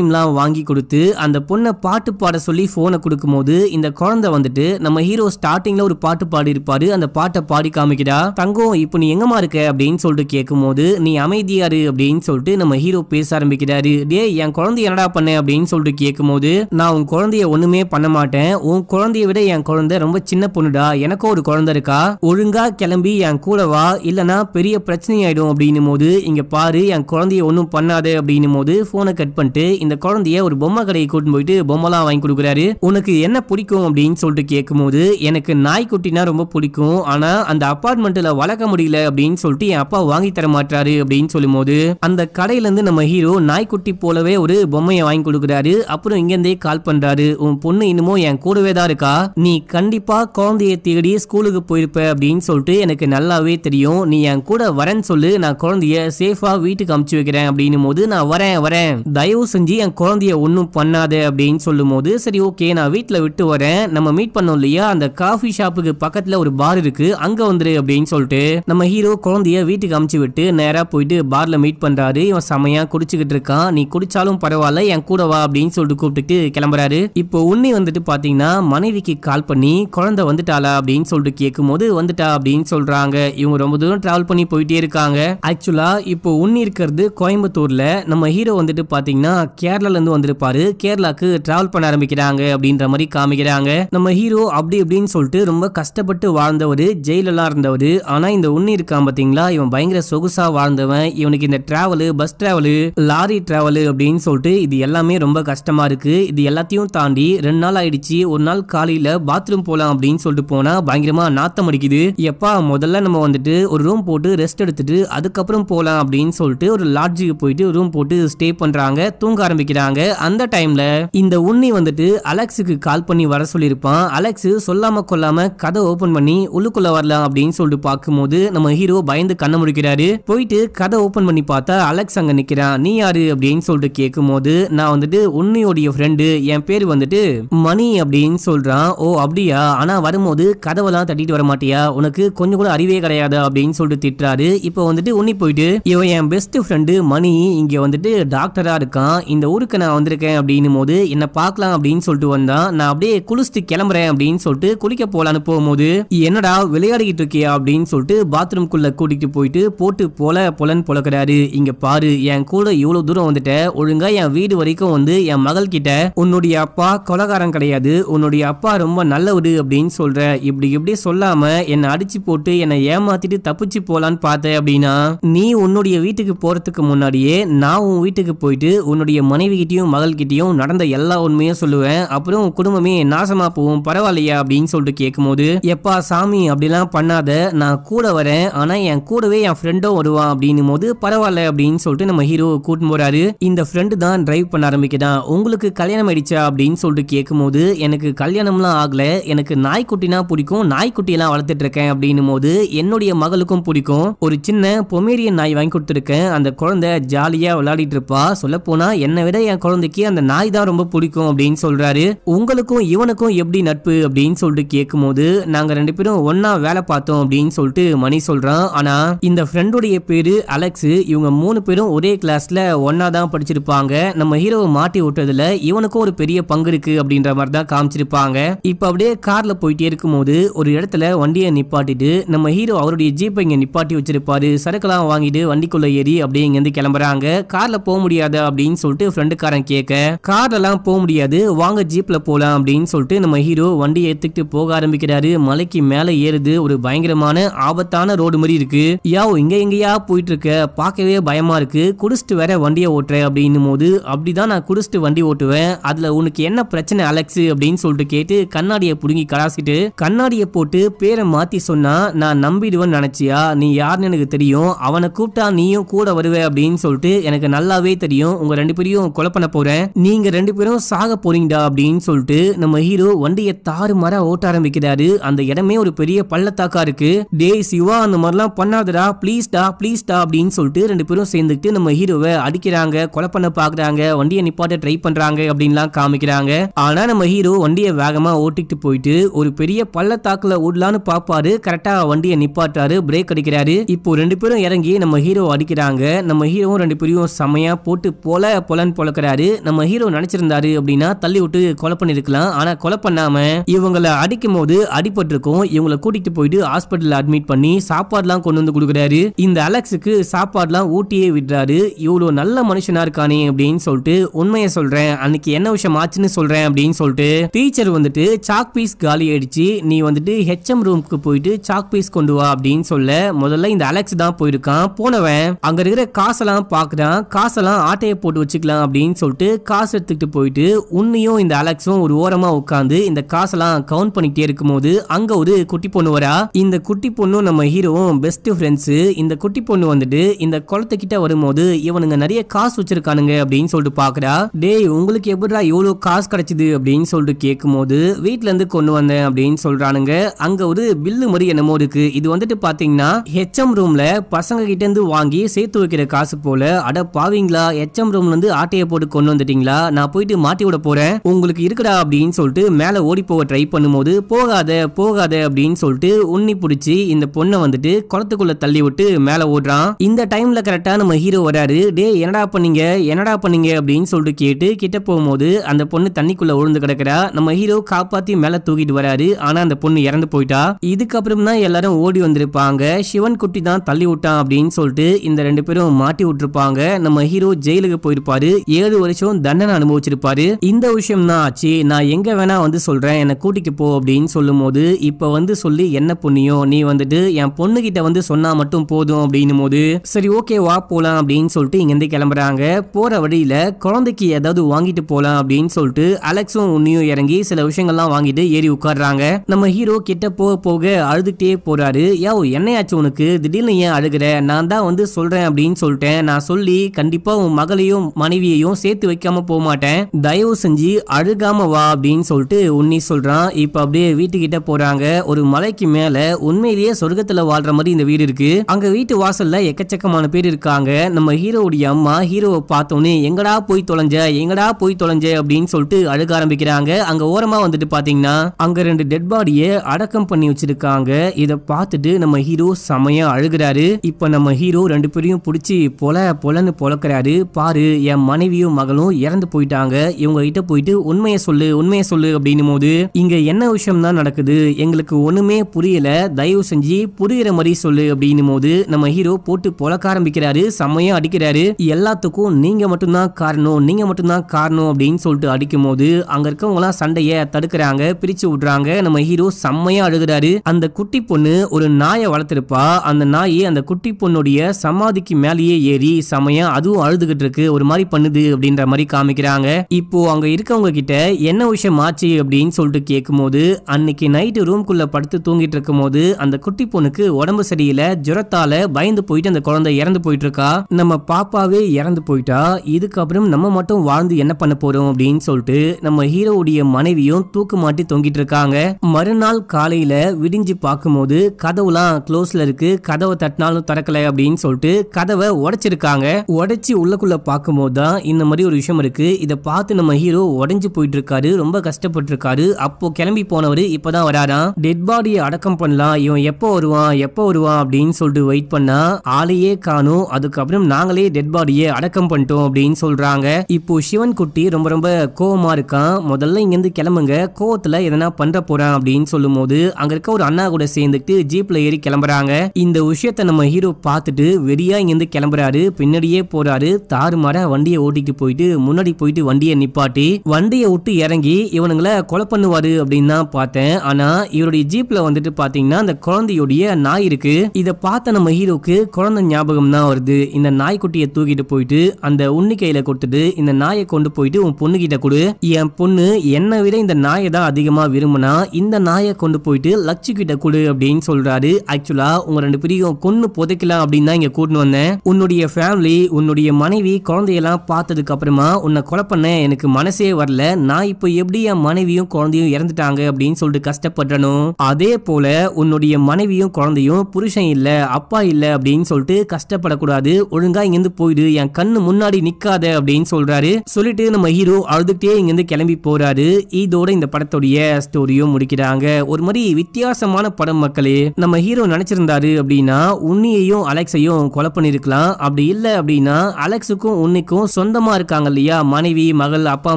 எல்லாம் வாங்கி கொடுத்து அந்த பொண்ணை பாட்டு பாட சொல்லி போனை கொடுக்கும் போது இந்த குழந்தை வந்துட்டு நம்ம ஹீரோ ஸ்டார்டிங்ல ஒரு பாட்டு பாடி இருப்பாரு அந்த பாட்டை பாடி காமிக்கிறா தங்கம் இப்போ நீ எங்கமா இருக்க அப்படின்னு சொல்லிட்டு கேட்கும் போது நீ அமைதியாரு அப்படின்னு சொல்லிட்டு நம்ம ஹீரோ பேச ஆரம்பிக்கிறாரு டே என் குழந்தைய என்னடா பண்ண அப்படின்னு சொல்லிட்டு கேட்கும்போது நான் உன் குழந்தைய ஒண்ணுமே பண்ண மாட்டேன் உன் குழந்தைய விட என் குழந்தை ரொம்ப சின்ன பொண்ணுடா எனக்கும் ஒரு குழந்தை இருக்கா ஒழுங்கா கிளம்பி என் கூட வா இல்லனா பெரிய பிரச்சனை ஆயிடும் அப்படின்னும் போது இங்க பாரு என் குழந்தைய ஒன்றும் பண்ணாது அப்படின்னும் போது போனை கட் பண்ணிட்டு இந்த குழந்தைய ஒரு பொம்மை கடையை கூட்டின்னு போயிட்டு பொம்மைலாம் வாங்கி கொடுக்குறாரு உனக்கு என்ன பிடிக்கும் அப்படின்னு சொல்லிட்டு கேட்கும்போது எனக்கு நாய்க்குட்டினா ரொம்ப பிடிக்கும் ஆனா அந்த அப்பார்ட்மெண்ட்ல வளர்க்க முடியல அப்படின்னு சொல்லிட்டு என் அப்பா வாங்கி தர மாட்டாரு அப்படின்னு சொல்லும் போது அந்த கடையில இருந்து நம்ம ஹீரோ நாய்க்குட்டி கண்ணுக்குட்டி போலவே ஒரு பொம்மையை வாங்கி கொடுக்குறாரு அப்புறம் இங்கேருந்தே கால் பண்றாரு உன் பொண்ணு இன்னமும் என் கூடவே தான் இருக்கா நீ கண்டிப்பா குழந்தையை தேடி ஸ்கூலுக்கு போயிருப்ப அப்படின்னு சொல்லிட்டு எனக்கு நல்லாவே தெரியும் நீ என் கூட வரேன்னு சொல்லு நான் குழந்தைய சேஃபா வீட்டுக்கு அமுச்சு வைக்கிறேன் அப்படின்னும் போது நான் வரேன் வரேன் தயவு செஞ்சு என் குழந்தைய ஒன்றும் பண்ணாத அப்படின்னு சொல்லும் போது சரி ஓகே நான் வீட்டில் விட்டு வரேன் நம்ம மீட் பண்ணோம் இல்லையா அந்த காஃபி ஷாப்புக்கு பக்கத்தில் ஒரு பார் இருக்கு அங்கே வந்துரு அப்படின்னு சொல்லிட்டு நம்ம ஹீரோ குழந்தைய வீட்டுக்கு அமுச்சு விட்டு நேராக போயிட்டு பார்ல மீட் பண்ணுறாரு இவன் செமையாக குடிச்சுக்கிட்டு இருக்கான் நீ குடிச்சாலும் பரவாயில்ல என் கூட வா அப்படின்னு சொல்லிட்டு கூப்பிட்டுட்டு கிளம்புறாரு இப்போ உன்னை வந்துட்டு பாத்தீங்கன்னா மனைவிக்கு கால் பண்ணி குழந்தை வந்துட்டாளா அப்படின்னு சொல்லிட்டு கேட்கும் போது வந்துட்டா அப்படின்னு சொல்றாங்க இவங்க ரொம்ப தூரம் டிராவல் பண்ணி போயிட்டே இருக்காங்க ஆக்சுவலா இப்போ உன்னி இருக்கிறது கோயம்புத்தூர்ல நம்ம ஹீரோ வந்துட்டு பாத்தீங்கன்னா கேரளால இருந்து வந்திருப்பாரு கேரளாக்கு டிராவல் பண்ண ஆரம்பிக்கிறாங்க அப்படின்ற மாதிரி காமிக்கிறாங்க நம்ம ஹீரோ அப்படி இப்படின்னு சொல்லிட்டு ரொம்ப கஷ்டப்பட்டு வாழ்ந்தவர் ஜெயிலெல்லாம் இருந்தவர் ஆனா இந்த உன்னி இருக்கான் பாத்தீங்களா இவன் பயங்கர சொகுசா வாழ்ந்தவன் இவனுக்கு இந்த travel bus travel lorry travel travel அப்படின்னு சொல்லிட்டு இது எல்லாமே ரொம்ப கஷ்டமாக இருக்குது இது எல்லாத்தையும் தாண்டி ரெண்டு நாள் ஆயிடுச்சு ஒரு நாள் காலையில் பாத்ரூம் போகலாம் அப்படின்னு சொல்லிட்டு போனால் பயங்கரமாக நாத்தம் அடிக்குது எப்பா முதல்ல நம்ம வந்துட்டு ஒரு ரூம் போட்டு ரெஸ்ட் எடுத்துட்டு அதுக்கப்புறம் போகலாம் அப்படின்னு சொல்லிட்டு ஒரு லாட்ஜுக்கு போயிட்டு ரூம் போட்டு ஸ்டே பண்ணுறாங்க தூங்க ஆரம்பிக்கிறாங்க அந்த டைமில் இந்த உண்ணி வந்துட்டு அலெக்ஸுக்கு கால் பண்ணி வர சொல்லியிருப்பான் அலெக்ஸ் சொல்லாமல் கொல்லாம கதை ஓப்பன் பண்ணி உள்ளுக்குள்ளே வரலாம் அப்படின்னு சொல்லிட்டு பார்க்கும்போது நம்ம ஹீரோ பயந்து கண்ண முடிக்கிறாரு போயிட்டு கதை ஓப்பன் பண்ணி பார்த்தா அலெக்ஸ் அங்கே நிற்கிறான் நீ யாரு அப்படின்னு அப்படின்னு சொல்லிட்டு கேட்கும் போது நான் வந்துட்டு உன்னையுடைய ஃப்ரெண்டு என் பேர் வந்துட்டு மணி அப்படின்னு சொல்றான் ஓ அப்படியா ஆனா வரும்போது கதவெல்லாம் தட்டிட்டு வர மாட்டியா உனக்கு கொஞ்சம் கூட அறிவே கிடையாது அப்படின்னு சொல்லிட்டு திட்டுறாரு இப்போ வந்துட்டு உன்னி போயிட்டு இவன் என் பெஸ்ட் ஃப்ரெண்டு மணி இங்க வந்துட்டு டாக்டரா இருக்கான் இந்த ஊருக்கு நான் வந்திருக்கேன் அப்படின்னும் போது என்ன பார்க்கலாம் அப்படின்னு சொல்லிட்டு வந்தான் நான் அப்படியே குளிச்சுட்டு கிளம்புறேன் அப்படின்னு சொல்லிட்டு குளிக்க போலான்னு போகும்போது என்னடா விளையாடிக்கிட்டு இருக்கியா அப்படின்னு சொல்லிட்டு பாத்ரூம்குள்ள கூட்டிட்டு போயிட்டு போட்டு போல புலன் புழக்கிறாரு இங்க பாரு என் கூட இவ்வளவு தூரம் வந்துட்டு கிட்ட ஒழுங்கா என் வீடு வரைக்கும் வந்து என் மகள் கிட்ட உன்னுடைய அப்பா கொலகாரம் கிடையாது உன்னுடைய அப்பா ரொம்ப நல்லவரு அப்படின்னு சொல்ற இப்படி இப்படி சொல்லாம என்னை அடிச்சு போட்டு என்னை ஏமாத்திட்டு தப்பிச்சு போலான்னு பார்த்தேன் அப்படின்னா நீ உன்னுடைய வீட்டுக்கு போறதுக்கு முன்னாடியே நான் உன் வீட்டுக்கு போயிட்டு உன்னுடைய மனைவி கிட்டயும் மகள் கிட்டயும் நடந்த எல்லா உண்மையும் சொல்லுவேன் அப்புறம் உன் குடும்பமே நாசமா போவோம் பரவாயில்லையா அப்படின்னு சொல்லிட்டு கேட்கும்போது எப்பா சாமி அப்படிலாம் பண்ணாத நான் கூட வரேன் ஆனா என் கூடவே என் ஃப்ரெண்டும் வருவான் அப்படின்னும் போது பரவாயில்ல அப்படின்னு சொல்லிட்டு நம்ம ஹீரோ கூட்டின்னு போறாரு இந்த ஃப்ரெண்டு தான் டிரைவ் பண்ண ஆரம்பிக்கிறான் உங்களுக்கு கல்யாணம் ஆயிடுச்சா அப்படின்னு சொல்லிட்டு கேட்கும்போது எனக்கு கல்யாணம்லாம் ஆகல எனக்கு நாய்க்குட்டினா பிடிக்கும் நாய்க்குட்டியெல்லாம் வளர்த்துட்டு இருக்கேன் அப்படின்னும் போது என்னுடைய மகளுக்கும் பிடிக்கும் ஒரு சின்ன பொமேரியன் நாய் வாங்கி கொடுத்துருக்கேன் அந்த குழந்தை ஜாலியாக விளையாடிட்டு இருப்பா போனா என்னை விட என் குழந்தைக்கு அந்த நாய் தான் ரொம்ப பிடிக்கும் அப்படின்னு சொல்றாரு உங்களுக்கும் இவனுக்கும் எப்படி நட்பு அப்படின்னு சொல்லிட்டு கேட்கும்போது நாங்க ரெண்டு பேரும் ஒன்னா வேலை பார்த்தோம் அப்படின்னு சொல்லிட்டு மணி சொல்றான் ஆனா இந்த ஃப்ரெண்டுடைய பேரு அலெக்ஸ் இவங்க மூணு பேரும் ஒரே கிளாஸ்ல ஒன்னா தான் தான் படிச்சிருப்பாங்க நம்ம ஹீரோவை மாட்டி விட்டதுல இவனுக்கும் ஒரு பெரிய பங்கு இருக்கு அப்படின்ற மாதிரி தான் காமிச்சிருப்பாங்க இப்ப அப்படியே கார்ல போயிட்டே இருக்கும்போது ஒரு இடத்துல வண்டியை நிப்பாட்டிட்டு நம்ம ஹீரோ அவருடைய ஜீப்பை இங்க நிப்பாட்டி வச்சிருப்பாரு எல்லாம் வாங்கிட்டு வண்டிக்குள்ள ஏறி அப்படியே இங்க இருந்து கிளம்புறாங்க கார்ல போக முடியாது அப்படின்னு சொல்லிட்டு ஃப்ரெண்டுக்காரன் கேட்க கார்ல எல்லாம் போக முடியாது வாங்க ஜீப்ல போலாம் அப்படின்னு சொல்லிட்டு நம்ம ஹீரோ வண்டியை எடுத்துக்கிட்டு போக ஆரம்பிக்கிறாரு மலைக்கு மேல ஏறுது ஒரு பயங்கரமான ஆபத்தான ரோடு மாதிரி இருக்கு யாவ் இங்க எங்கயா போயிட்டு இருக்க பார்க்கவே பயமா இருக்கு குடிச்சிட்டு வேற வண்டியை ஓட்டுற அப்படின்னும் போது அப்படி தான் நான் குடிச்சிட்டு வண்டி ஓட்டுவேன் அதில் உனக்கு என்ன பிரச்சனை அலெக்ஸு அப்படின்னு சொல்லிட்டு கேட்டு கண்ணாடியை பிடுங்கி கலாசிட்டு கண்ணாடியை போட்டு பேரை மாற்றி சொன்னால் நான் நம்பிடுவேன்னு நினச்சியா நீ யாருன்னு எனக்கு தெரியும் அவனை கூப்பிட்டா நீயும் கூட வருவே அப்படின்னு சொல்லிட்டு எனக்கு நல்லாவே தெரியும் உங்கள் ரெண்டு பேரையும் கொலை போகிறேன் நீங்கள் ரெண்டு பேரும் சாக போறீங்கடா அப்படின்னு சொல்லிட்டு நம்ம ஹீரோ வண்டியை தாறு தாறுமாறா ஓட்ட ஆரம்பிக்கிறாரு அந்த இடமே ஒரு பெரிய பள்ளத்தாக்கா இருக்கு டே சிவா அந்த மாதிரிலாம் பண்ணாதடா ப்ளீஸ்டா ப்ளீஸ்டா அப்படின்னு சொல்லிட்டு ரெண்டு பேரும் சேர்ந்துக்கிட்டு நம்ம ஹீரோவை அடிக்கிறாங்க பண்றாங்க கொலை பண்ண பாக்குறாங்க வண்டியை நிப்பாட்ட ட்ரை பண்றாங்க அப்படின்லாம் காமிக்கிறாங்க ஆனா நம்ம ஹீரோ வண்டியை வேகமா ஓட்டிட்டு போயிட்டு ஒரு பெரிய பள்ளத்தாக்குல ஓடலான்னு பாப்பாரு கரெக்டா வண்டியை நிப்பாட்டாரு பிரேக் அடிக்கிறாரு இப்போ ரெண்டு பேரும் இறங்கி நம்ம ஹீரோ அடிக்கிறாங்க நம்ம ஹீரோவும் ரெண்டு பேரும் செமையா போட்டு போல பொலன் பொழக்கிறாரு நம்ம ஹீரோ நினைச்சிருந்தாரு அப்படின்னா தள்ளி விட்டு கொலை பண்ணிருக்கலாம் ஆனா கொலை பண்ணாம இவங்களை அடிக்கும் போது அடிபட்டிருக்கும் இவங்களை கூட்டிட்டு போயிட்டு ஹாஸ்பிட்டல் அட்மிட் பண்ணி சாப்பாடுலாம் கொண்டு வந்து கொடுக்குறாரு இந்த அலெக்ஸுக்கு சாப்பாடுலாம் ஊட்டியே விடுறாரு இவ்வளவு நல்ல மனுஷன் மனுஷனாக இருக்கானே அப்படின்னு சொல்லிட்டு உண்மையை சொல்றேன் அன்னைக்கு என்ன விஷயம் ஆச்சுன்னு சொல்றேன் அப்படின்னு சொல்லிட்டு டீச்சர் வந்துட்டு சாக் பீஸ் காலி ஆயிடுச்சு நீ வந்துட்டு ஹெச்எம் ரூம்க்கு போயிட்டு சாக் பீஸ் கொண்டு வா அப்படின்னு சொல்ல முதல்ல இந்த அலெக்ஸ் தான் போயிருக்கான் போனவன் அங்க இருக்கிற காசெல்லாம் பாக்குறான் காசெல்லாம் ஆட்டையை போட்டு வச்சுக்கலாம் அப்படின்னு சொல்லிட்டு காசு எடுத்துக்கிட்டு போயிட்டு உன்னையும் இந்த அலெக்ஸும் ஒரு ஓரமா உட்காந்து இந்த காசெல்லாம் கவுண்ட் பண்ணிக்கிட்டே இருக்கும்போது அங்க ஒரு குட்டி பொண்ணு வரா இந்த குட்டி பொண்ணும் நம்ம ஹீரோவும் பெஸ்ட் ஃப்ரெண்ட்ஸ் இந்த குட்டி பொண்ணு வந்துட்டு இந்த குளத்துக்கிட்ட வரும்போது இவனுங்க நிறைய காசு காசு வச்சிருக்கானுங்க அப்படின்னு சொல்லிட்டு பாக்குறா டேய் உங்களுக்கு எப்படிடா இவ்வளவு காசு கிடைச்சது அப்படின்னு சொல்லிட்டு கேட்கும் போது வீட்டுல இருந்து கொண்டு வந்தேன் அப்படின்னு சொல்றானுங்க அங்க ஒரு பில்லு மாதிரி என்னமோ இருக்கு இது வந்துட்டு பாத்தீங்கன்னா ஹெச்எம் ரூம்ல பசங்க கிட்ட இருந்து வாங்கி சேர்த்து வைக்கிற காசு போல அட பாவீங்களா ஹெச்எம் ரூம்ல இருந்து ஆட்டையை போட்டு கொண்டு வந்துட்டீங்களா நான் போயிட்டு மாட்டி விட போறேன் உங்களுக்கு இருக்கடா அப்படின்னு சொல்லிட்டு மேல ஓடி போக ட்ரை பண்ணும்போது போகாத போகாத அப்படின்னு சொல்லிட்டு உன்னி பிடிச்சி இந்த பொண்ணை வந்துட்டு குளத்துக்குள்ள தள்ளி விட்டு மேல ஓடுறான் இந்த டைம்ல கரெக்டா நம்ம ஹீரோ வராரு டே என்னடா பண்ணி பண்ணீங்க என்னடா பண்ணீங்க அப்படின்னு சொல்லிட்டு கேட்டு கிட்ட போகும்போது அந்த பொண்ணு தண்ணிக்குள்ள உழுந்து கிடக்குறா நம்ம ஹீரோ காப்பாத்தி மேல தூக்கிட்டு வராரு ஆனா அந்த பொண்ணு இறந்து போயிட்டா இதுக்கப்புறம் தான் எல்லாரும் ஓடி வந்திருப்பாங்க சிவன் குட்டி தான் தள்ளி விட்டான் அப்படின்னு சொல்லிட்டு இந்த ரெண்டு பேரும் மாட்டி விட்டுருப்பாங்க நம்ம ஹீரோ ஜெயிலுக்கு போயிருப்பாரு ஏழு வருஷம் தண்டனை அனுபவிச்சிருப்பாரு இந்த விஷயம் தான் ஆச்சு நான் எங்க வேணா வந்து சொல்றேன் என்னை கூட்டிக்கு போ அப்படின்னு சொல்லும் போது இப்ப வந்து சொல்லி என்ன புண்ணியம் நீ வந்துட்டு என் பொண்ணு கிட்ட வந்து சொன்னா மட்டும் போதும் அப்படின்னும் போது சரி ஓகே வா போலாம் அப்படின்னு சொல்லிட்டு இருந்து கிளம்புறாங்க போகிறாங்க போகிற வழியில் குழந்தைக்கு ஏதாவது வாங்கிட்டு போகலாம் அப்படின்னு சொல்லிட்டு அலெக்ஸும் உன்னியும் இறங்கி சில விஷயங்கள்லாம் வாங்கிட்டு ஏறி உட்காடுறாங்க நம்ம ஹீரோ கிட்ட போக போக அழுதுகிட்டே போகிறாரு யோ என்னையாச்சு உனக்கு திடீர்னு ஏன் அழுகிற நான் தான் வந்து சொல்கிறேன் அப்படின்னு சொல்லிட்டேன் நான் சொல்லி கண்டிப்பாக உன் மகளையும் மனைவியையும் சேர்த்து வைக்காம போக மாட்டேன் தயவு செஞ்சு அழுகாம வா அப்படின்னு சொல்லிட்டு உன்னி சொல்கிறான் இப்போ அப்படியே வீட்டுக்கிட்ட போகிறாங்க ஒரு மலைக்கு மேலே உண்மையிலேயே சொர்க்கத்தில் வாழ்கிற மாதிரி இந்த வீடு இருக்குது அங்கே வீட்டு வாசலில் எக்கச்சக்கமான பேர் இருக்காங்க நம்ம ஹீரோவுடைய அம்மா ஹீரோ ஹீரோவை பார்த்தோன்னே எங்கடா போய் தொலைஞ்ச எங்கடா போய் தொலைஞ்ச அப்படின்னு சொல்லிட்டு அழுக ஆரம்பிக்கிறாங்க அங்க ஓரமா வந்துட்டு பாத்தீங்கன்னா அங்க ரெண்டு டெட் பாடியை அடக்கம் பண்ணி வச்சிருக்காங்க இதை பார்த்துட்டு நம்ம ஹீரோ செமையா அழுகிறாரு இப்ப நம்ம ஹீரோ ரெண்டு பேரையும் பிடிச்சி பொல பொலன்னு பொழக்கிறாரு பாரு என் மனைவியும் மகளும் இறந்து போயிட்டாங்க இவங்க கிட்ட போயிட்டு உண்மையை சொல்லு உண்மையை சொல்லு அப்படின்னும் போது இங்க என்ன விஷயம் தான் நடக்குது எங்களுக்கு ஒண்ணுமே புரியல தயவு செஞ்சு புரியுற மாதிரி சொல்லு அப்படின்னும் போது நம்ம ஹீரோ போட்டு பொழக்க ஆரம்பிக்கிறாரு செமையா அடிக்கிறாரு எல்லாத்துக்கும் எல்லாத்துக்கும் நீங்கள் மட்டும்தான் காரணம் நீங்கள் மட்டும்தான் காரணம் அப்படின்னு சொல்லிட்டு அடிக்கும் போது அங்கே இருக்கவங்களாம் சண்டையை தடுக்கிறாங்க பிரித்து விட்றாங்க நம்ம ஹீரோ செம்மையாக அழுகிறாரு அந்த குட்டி பொண்ணு ஒரு நாயை வளர்த்துருப்பா அந்த நாயை அந்த குட்டி பொண்ணுடைய சமாதிக்கு மேலேயே ஏறி செமையா அதுவும் அழுதுகிட்டு இருக்கு ஒரு மாதிரி பண்ணுது அப்படின்ற மாதிரி காமிக்கிறாங்க இப்போ அங்க இருக்கவங்க கிட்ட என்ன விஷயம் ஆச்சு அப்படின்னு சொல்லிட்டு கேட்கும் போது அன்னைக்கு நைட்டு ரூம்குள்ள படுத்து தூங்கிட்டு இருக்கும் போது அந்த குட்டி பொண்ணுக்கு உடம்பு சரியில்லை ஜுரத்தால பயந்து போயிட்டு அந்த குழந்தை இறந்து போயிட்டு இருக்கா நம்ம பாப்பாவே இறந்து போயிட்டா இதுக்கப்புறம் நம்ம மட்டும் வாழ்ந்து என்ன பண்ண போறோம் அப்படின்னு சொல்லிட்டு நம்ம ஹீரோவுடைய மனைவியும் தூக்கு மாட்டி தொங்கிட்டு இருக்காங்க மறுநாள் காலையில விடிஞ்சு பார்க்கும்போது கதவுலாம் க்ளோஸ்ல இருக்கு கதவை தட்டினாலும் திறக்கல அப்படின்னு சொல்லிட்டு கதவை உடைச்சிருக்காங்க உடைச்சி உள்ளக்குள்ள பார்க்கும்போது தான் இந்த மாதிரி ஒரு விஷயம் இருக்கு இதை பார்த்து நம்ம ஹீரோ உடஞ்சு போயிட்டு இருக்காரு ரொம்ப கஷ்டப்பட்டு இருக்காரு அப்போ கிளம்பி போனவர் இப்பதான் வராராம் டெட் பாடியை அடக்கம் பண்ணலாம் இவன் எப்போ வருவான் எப்போ வருவான் அப்படின்னு சொல்லிட்டு வெயிட் பண்ணா ஆளையே காணும் அதுக்கப்புறம் நாங்களே டெட் பாடியை அடக்கம் பண்ணிட்டோம் அப்படின்னு சொல்றாங்க இப்போ சிவன் குட்டி ரொம்ப ரொம்ப கோவமா இருக்கான் முதல்ல இங்கிருந்து கிளம்புங்க கோவத்துல எதனா பண்ற போறான் அப்படின்னு சொல்லும் போது அங்க இருக்க ஒரு அண்ணா கூட சேர்ந்துட்டு ஜீப்ல ஏறி கிளம்புறாங்க இந்த விஷயத்த நம்ம ஹீரோ பார்த்துட்டு வெறியா இங்கிருந்து கிளம்புறாரு பின்னாடியே போறாரு தாறுமாற வண்டியை ஓட்டிட்டு போயிட்டு முன்னாடி போயிட்டு வண்டியை நிப்பாட்டி வண்டியை விட்டு இறங்கி இவனுங்களை கொலை பண்ணுவாரு அப்படின்னு தான் பார்த்தேன் ஆனா இவருடைய ஜீப்ல வந்துட்டு பாத்தீங்கன்னா அந்த குழந்தையுடைய நாய் இருக்கு இதை பார்த்த நம்ம ஹீரோக்கு குழந்தை ஞாபகம் தான் வருது இந்த நாய்க்குட்டியை தூக்கிட்டு போயிட்டு எடுத்துட்டு அந்த உண்ணி கையில கொடுத்துட்டு இந்த நாயை கொண்டு போயிட்டு உன் பொண்ணு கிட்ட கொடு என் பொண்ணு என்னை விட இந்த நாயை தான் அதிகமா விரும்புனா இந்த நாயை கொண்டு போயிட்டு லட்சு கிட்ட கொடு அப்படின்னு சொல்றாரு ஆக்சுவலா உங்க ரெண்டு பிரியும் கொண்டு புதைக்கலாம் அப்படின்னு தான் இங்க கூட்டு வந்தேன் உன்னுடைய ஃபேமிலி உன்னுடைய மனைவி குழந்தையெல்லாம் பார்த்ததுக்கு அப்புறமா உன்னை கொலை பண்ண எனக்கு மனசே வரல நான் இப்போ எப்படி என் மனைவியும் குழந்தையும் இறந்துட்டாங்க அப்படின்னு சொல்லிட்டு கஷ்டப்படுறனும் அதே போல உன்னுடைய மனைவியும் குழந்தையும் புருஷன் இல்ல அப்பா இல்ல அப்படின்னு சொல்லிட்டு கஷ்டப்படக்கூடாது ஒழுங்கா இங்கிருந்து போயிடு என் கண் கண்ணு முன்னாடி நிக்காத அப்படின்னு சொல்றாரு சொல்லிட்டு நம்ம ஹீரோ அழுதுகிட்டே இருந்து கிளம்பி போறாரு இதோட இந்த படத்துடைய ஸ்டோரியும் முடிக்கிறாங்க ஒரு மாதிரி வித்தியாசமான படம் மக்களே நம்ம ஹீரோ நினைச்சிருந்தாரு அப்படின்னா உன்னியையும் அலெக்ஸையும் கொலை பண்ணிருக்கலாம் அப்படி இல்லை அப்படின்னா அலெக்ஸுக்கும் உன்னிக்கும் சொந்தமா இருக்காங்க இல்லையா மனைவி மகள் அப்பா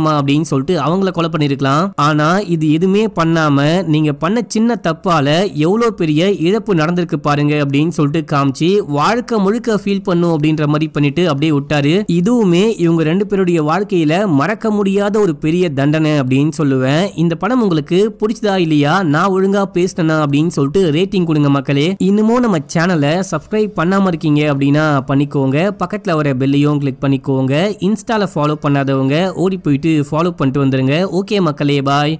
அம்மா அப்படின்னு சொல்லிட்டு அவங்கள கொலை பண்ணிருக்கலாம் ஆனா இது எதுவுமே பண்ணாம நீங்க பண்ண சின்ன தப்பால எவ்வளவு பெரிய இழப்பு நடந்திருக்கு பாருங்க அப்படின்னு சொல்லிட்டு காமிச்சு வாழ்க்கை முழுக்க ஃபீல் பண்ணும் அப்படின்ற மாதிரி பண்ணிட்டு அப்படியே விட்டார் இருக்காரு இதுவுமே இவங்க ரெண்டு பேருடைய வாழ்க்கையில மறக்க முடியாத ஒரு பெரிய தண்டனை அப்படின்னு சொல்லுவேன் இந்த படம் உங்களுக்கு பிடிச்சதா இல்லையா நான் ஒழுங்கா பேசினா அப்படின்னு சொல்லிட்டு ரேட்டிங் கொடுங்க மக்களே இன்னமும் நம்ம சேனலை சப்ஸ்கிரைப் பண்ணாம இருக்கீங்க அப்படின்னா பண்ணிக்கோங்க பக்கத்துல வர பெல்லையும் கிளிக் பண்ணிக்கோங்க இன்ஸ்டால ஃபாலோ பண்ணாதவங்க ஓடி போயிட்டு ஃபாலோ பண்ணிட்டு வந்துருங்க ஓகே மக்களே பாய்